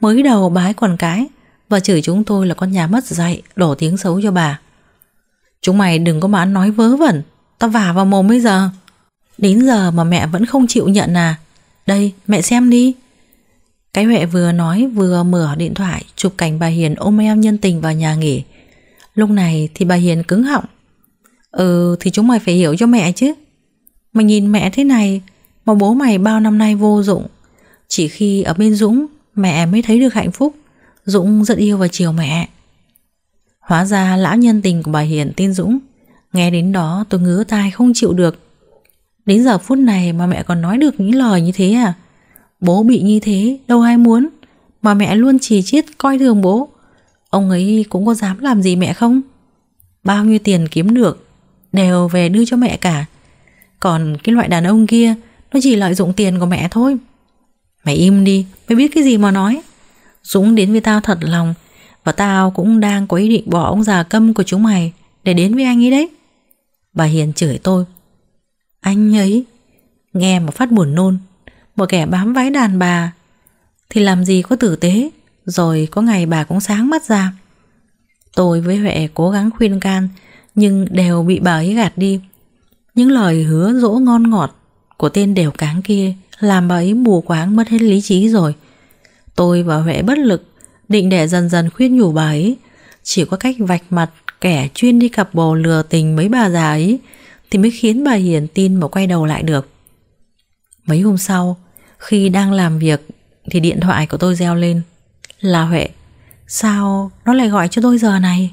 Mới đầu bà ấy còn cái Và chửi chúng tôi là con nhà mất dạy Đổ tiếng xấu cho bà Chúng mày đừng có mà nói vớ vẩn Tao vả vào mồm bây giờ Đến giờ mà mẹ vẫn không chịu nhận à Đây mẹ xem đi Cái Huệ vừa nói vừa mở điện thoại Chụp cảnh bà Hiền ôm em nhân tình vào nhà nghỉ Lúc này thì bà Hiền cứng họng Ừ thì chúng mày phải hiểu cho mẹ chứ Mày nhìn mẹ thế này Mà bố mày bao năm nay vô dụng Chỉ khi ở bên Dũng mẹ mới thấy được hạnh phúc. Dũng rất yêu và chiều mẹ. Hóa ra lão nhân tình của bà Hiền tên Dũng. Nghe đến đó tôi ngứa tai không chịu được. Đến giờ phút này mà mẹ còn nói được những lời như thế à? Bố bị như thế, đâu ai muốn. Mà mẹ luôn chỉ chiết coi thường bố. Ông ấy cũng có dám làm gì mẹ không? Bao nhiêu tiền kiếm được, đều về đưa cho mẹ cả. Còn cái loại đàn ông kia, nó chỉ lợi dụng tiền của mẹ thôi. Mày im đi, mày biết cái gì mà nói Dũng đến với tao thật lòng Và tao cũng đang có ý định bỏ ông già câm của chúng mày Để đến với anh ấy đấy Bà Hiền chửi tôi Anh ấy Nghe mà phát buồn nôn Một kẻ bám váy đàn bà Thì làm gì có tử tế Rồi có ngày bà cũng sáng mắt ra Tôi với Huệ cố gắng khuyên can Nhưng đều bị bà ấy gạt đi Những lời hứa dỗ ngon ngọt Của tên đều cáng kia làm bà ấy mù quáng mất hết lý trí rồi. Tôi và Huệ bất lực, định để dần dần khuyên nhủ bà ấy. Chỉ có cách vạch mặt kẻ chuyên đi cặp bồ lừa tình mấy bà già ấy thì mới khiến bà Hiền tin mà quay đầu lại được. Mấy hôm sau, khi đang làm việc thì điện thoại của tôi reo lên. Là Huệ, sao nó lại gọi cho tôi giờ này?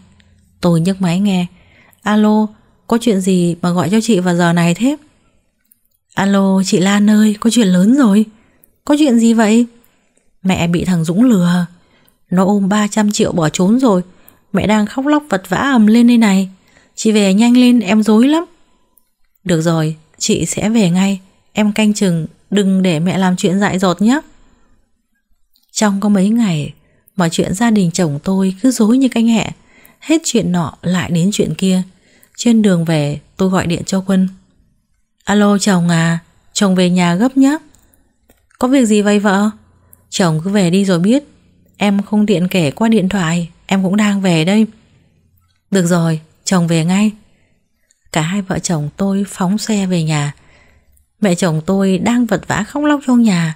Tôi nhấc máy nghe. Alo, có chuyện gì mà gọi cho chị vào giờ này thế? Alo, chị Lan ơi, có chuyện lớn rồi. Có chuyện gì vậy? Mẹ bị thằng Dũng lừa. Nó ôm 300 triệu bỏ trốn rồi. Mẹ đang khóc lóc vật vã ầm lên đây này. Chị về nhanh lên, em dối lắm. Được rồi, chị sẽ về ngay. Em canh chừng, đừng để mẹ làm chuyện dại dột nhé. Trong có mấy ngày, mọi chuyện gia đình chồng tôi cứ dối như canh hẹ. Hết chuyện nọ lại đến chuyện kia. Trên đường về, tôi gọi điện cho Quân. Alo chồng à, chồng về nhà gấp nhá. Có việc gì vậy vợ? Chồng cứ về đi rồi biết. Em không tiện kể qua điện thoại, em cũng đang về đây. Được rồi, chồng về ngay. Cả hai vợ chồng tôi phóng xe về nhà. Mẹ chồng tôi đang vật vã khóc lóc trong nhà.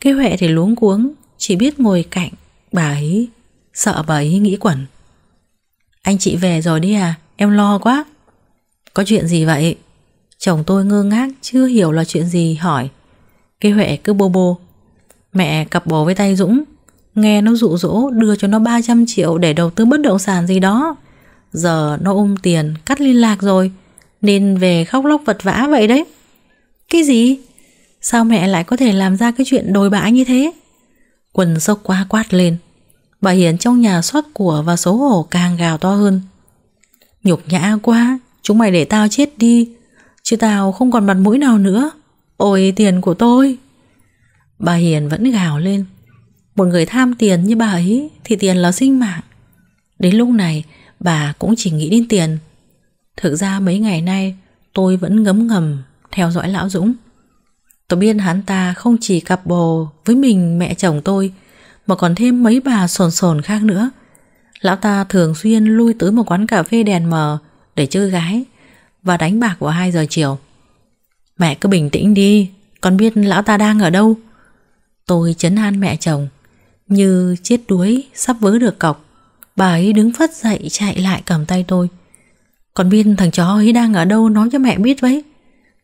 Cái Huệ thì luống cuống, chỉ biết ngồi cạnh bà ấy, sợ bà ấy nghĩ quẩn. Anh chị về rồi đi à, em lo quá. Có chuyện gì vậy? Chồng tôi ngơ ngác chưa hiểu là chuyện gì hỏi Cái Huệ cứ bô bô Mẹ cặp bố với tay Dũng Nghe nó dụ dỗ đưa cho nó 300 triệu để đầu tư bất động sản gì đó Giờ nó ôm um tiền cắt liên lạc rồi Nên về khóc lóc vật vã vậy đấy Cái gì? Sao mẹ lại có thể làm ra cái chuyện đồi bãi như thế? Quần sốc quá quát lên Bà Hiền trong nhà xót của và xấu hổ càng gào to hơn Nhục nhã quá Chúng mày để tao chết đi chứ tao không còn mặt mũi nào nữa. Ôi tiền của tôi! Bà Hiền vẫn gào lên. Một người tham tiền như bà ấy thì tiền là sinh mạng. Đến lúc này bà cũng chỉ nghĩ đến tiền. Thực ra mấy ngày nay tôi vẫn ngấm ngầm theo dõi Lão Dũng. Tôi biết hắn ta không chỉ cặp bồ với mình mẹ chồng tôi mà còn thêm mấy bà sồn sồn khác nữa. Lão ta thường xuyên lui tới một quán cà phê đèn mờ để chơi gái và đánh bạc vào 2 giờ chiều. Mẹ cứ bình tĩnh đi, con biết lão ta đang ở đâu. Tôi chấn an mẹ chồng, như chết đuối sắp vớ được cọc. Bà ấy đứng phất dậy chạy lại cầm tay tôi. Con biết thằng chó ấy đang ở đâu nói cho mẹ biết vậy.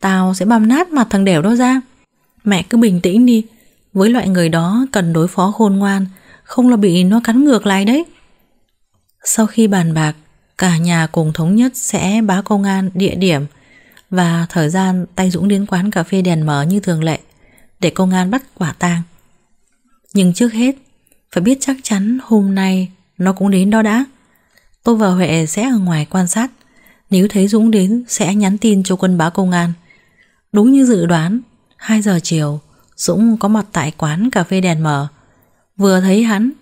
Tao sẽ băm nát mặt thằng đẻo đó ra. Mẹ cứ bình tĩnh đi, với loại người đó cần đối phó khôn ngoan, không là bị nó cắn ngược lại đấy. Sau khi bàn bạc, cả nhà cùng thống nhất sẽ báo công an địa điểm và thời gian tay Dũng đến quán cà phê đèn mở như thường lệ để công an bắt quả tang. Nhưng trước hết, phải biết chắc chắn hôm nay nó cũng đến đó đã. Tôi và Huệ sẽ ở ngoài quan sát. Nếu thấy Dũng đến sẽ nhắn tin cho quân báo công an. Đúng như dự đoán, 2 giờ chiều, Dũng có mặt tại quán cà phê đèn mở. Vừa thấy hắn,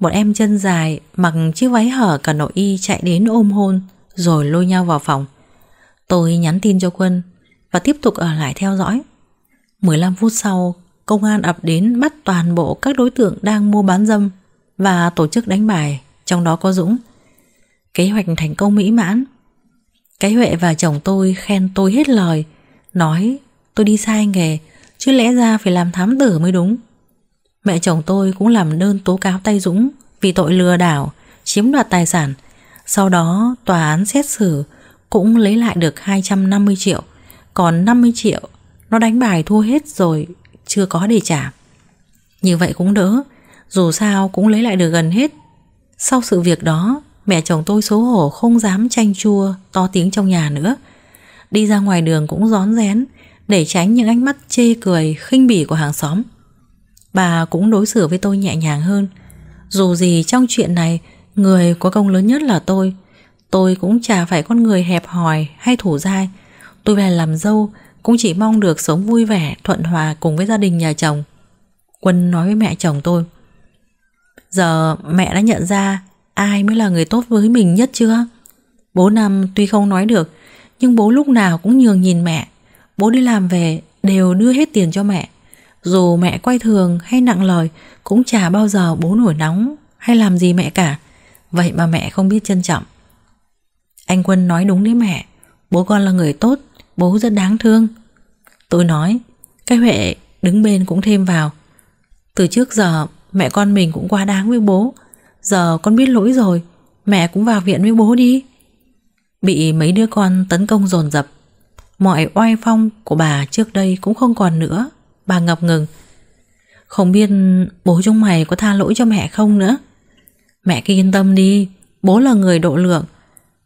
một em chân dài Mặc chiếc váy hở cả nội y chạy đến ôm hôn Rồi lôi nhau vào phòng Tôi nhắn tin cho quân Và tiếp tục ở lại theo dõi 15 phút sau Công an ập đến bắt toàn bộ các đối tượng Đang mua bán dâm Và tổ chức đánh bài Trong đó có Dũng Kế hoạch thành công mỹ mãn Cái Huệ và chồng tôi khen tôi hết lời Nói tôi đi sai nghề Chứ lẽ ra phải làm thám tử mới đúng Mẹ chồng tôi cũng làm đơn tố cáo Tay Dũng vì tội lừa đảo, chiếm đoạt tài sản. Sau đó tòa án xét xử cũng lấy lại được 250 triệu. Còn 50 triệu nó đánh bài thua hết rồi, chưa có để trả. Như vậy cũng đỡ, dù sao cũng lấy lại được gần hết. Sau sự việc đó, mẹ chồng tôi xấu hổ không dám chanh chua to tiếng trong nhà nữa. Đi ra ngoài đường cũng rón rén để tránh những ánh mắt chê cười khinh bỉ của hàng xóm bà cũng đối xử với tôi nhẹ nhàng hơn. Dù gì trong chuyện này, người có công lớn nhất là tôi. Tôi cũng chả phải con người hẹp hòi hay thủ dai. Tôi về làm dâu, cũng chỉ mong được sống vui vẻ, thuận hòa cùng với gia đình nhà chồng. Quân nói với mẹ chồng tôi. Giờ mẹ đã nhận ra ai mới là người tốt với mình nhất chưa? Bố Năm tuy không nói được, nhưng bố lúc nào cũng nhường nhìn mẹ. Bố đi làm về đều đưa hết tiền cho mẹ. Dù mẹ quay thường hay nặng lời Cũng chả bao giờ bố nổi nóng Hay làm gì mẹ cả Vậy mà mẹ không biết trân trọng Anh Quân nói đúng đấy mẹ Bố con là người tốt Bố rất đáng thương Tôi nói Cái Huệ đứng bên cũng thêm vào Từ trước giờ mẹ con mình cũng quá đáng với bố Giờ con biết lỗi rồi Mẹ cũng vào viện với bố đi Bị mấy đứa con tấn công dồn dập Mọi oai phong của bà trước đây cũng không còn nữa Bà ngập ngừng Không biết bố chúng mày có tha lỗi cho mẹ không nữa Mẹ cứ yên tâm đi Bố là người độ lượng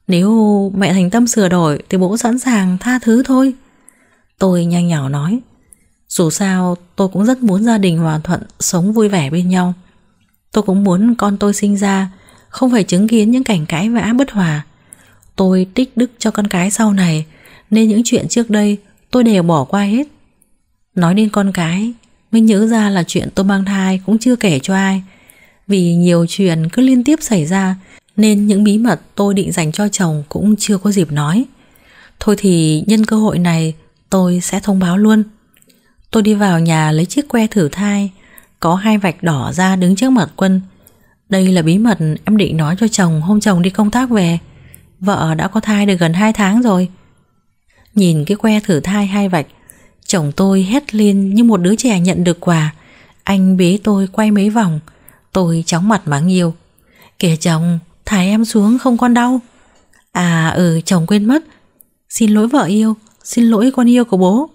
Nếu mẹ thành tâm sửa đổi Thì bố sẵn sàng tha thứ thôi Tôi nhanh nhỏ nói Dù sao tôi cũng rất muốn gia đình hòa thuận Sống vui vẻ bên nhau Tôi cũng muốn con tôi sinh ra Không phải chứng kiến những cảnh cãi vã bất hòa Tôi tích đức cho con cái sau này Nên những chuyện trước đây tôi đều bỏ qua hết Nói đến con cái Mình nhớ ra là chuyện tôi mang thai cũng chưa kể cho ai Vì nhiều chuyện cứ liên tiếp xảy ra Nên những bí mật tôi định dành cho chồng cũng chưa có dịp nói Thôi thì nhân cơ hội này tôi sẽ thông báo luôn Tôi đi vào nhà lấy chiếc que thử thai Có hai vạch đỏ ra đứng trước mặt quân Đây là bí mật em định nói cho chồng hôm chồng đi công tác về Vợ đã có thai được gần 2 tháng rồi Nhìn cái que thử thai hai vạch Chồng tôi hét lên như một đứa trẻ nhận được quà Anh bế tôi quay mấy vòng Tôi chóng mặt mắng nhiều Kìa chồng, thả em xuống không con đau À ừ chồng quên mất Xin lỗi vợ yêu Xin lỗi con yêu của bố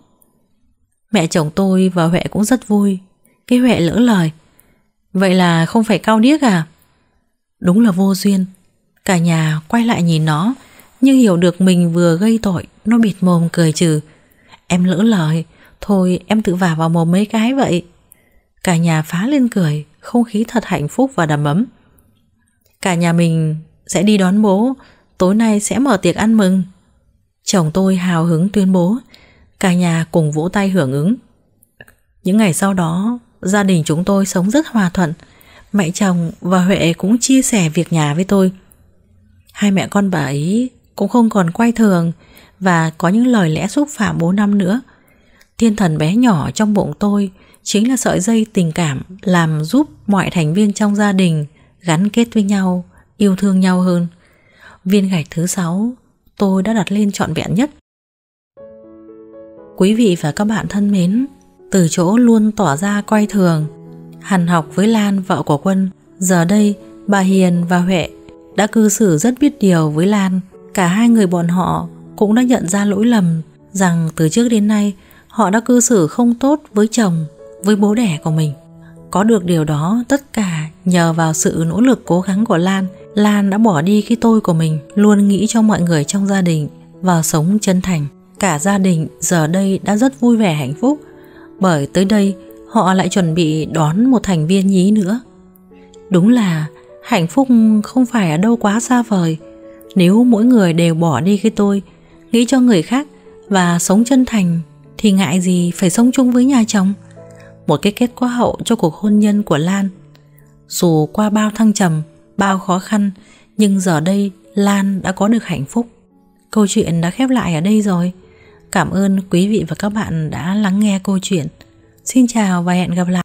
Mẹ chồng tôi và Huệ cũng rất vui Cái Huệ lỡ lời Vậy là không phải cao điếc à Đúng là vô duyên Cả nhà quay lại nhìn nó Nhưng hiểu được mình vừa gây tội Nó bịt mồm cười trừ Em lỡ lời Thôi em tự vả vào mồm mấy cái vậy Cả nhà phá lên cười Không khí thật hạnh phúc và đầm ấm Cả nhà mình sẽ đi đón bố Tối nay sẽ mở tiệc ăn mừng Chồng tôi hào hứng tuyên bố Cả nhà cùng vỗ tay hưởng ứng Những ngày sau đó Gia đình chúng tôi sống rất hòa thuận Mẹ chồng và Huệ cũng chia sẻ việc nhà với tôi Hai mẹ con bà ấy cũng không còn quay thường và có những lời lẽ xúc phạm bố năm nữa. Thiên thần bé nhỏ trong bụng tôi chính là sợi dây tình cảm làm giúp mọi thành viên trong gia đình gắn kết với nhau, yêu thương nhau hơn. Viên gạch thứ sáu tôi đã đặt lên trọn vẹn nhất. Quý vị và các bạn thân mến, từ chỗ luôn tỏ ra coi thường, Hàn học với Lan vợ của Quân, giờ đây bà Hiền và Huệ đã cư xử rất biết điều với Lan. Cả hai người bọn họ cũng đã nhận ra lỗi lầm rằng từ trước đến nay họ đã cư xử không tốt với chồng, với bố đẻ của mình. Có được điều đó tất cả nhờ vào sự nỗ lực cố gắng của Lan. Lan đã bỏ đi cái tôi của mình, luôn nghĩ cho mọi người trong gia đình và sống chân thành. Cả gia đình giờ đây đã rất vui vẻ hạnh phúc bởi tới đây họ lại chuẩn bị đón một thành viên nhí nữa. Đúng là hạnh phúc không phải ở đâu quá xa vời. Nếu mỗi người đều bỏ đi cái tôi – nghĩ cho người khác và sống chân thành thì ngại gì phải sống chung với nhà chồng. Một cái kết có hậu cho cuộc hôn nhân của Lan. Dù qua bao thăng trầm, bao khó khăn, nhưng giờ đây Lan đã có được hạnh phúc. Câu chuyện đã khép lại ở đây rồi. Cảm ơn quý vị và các bạn đã lắng nghe câu chuyện. Xin chào và hẹn gặp lại.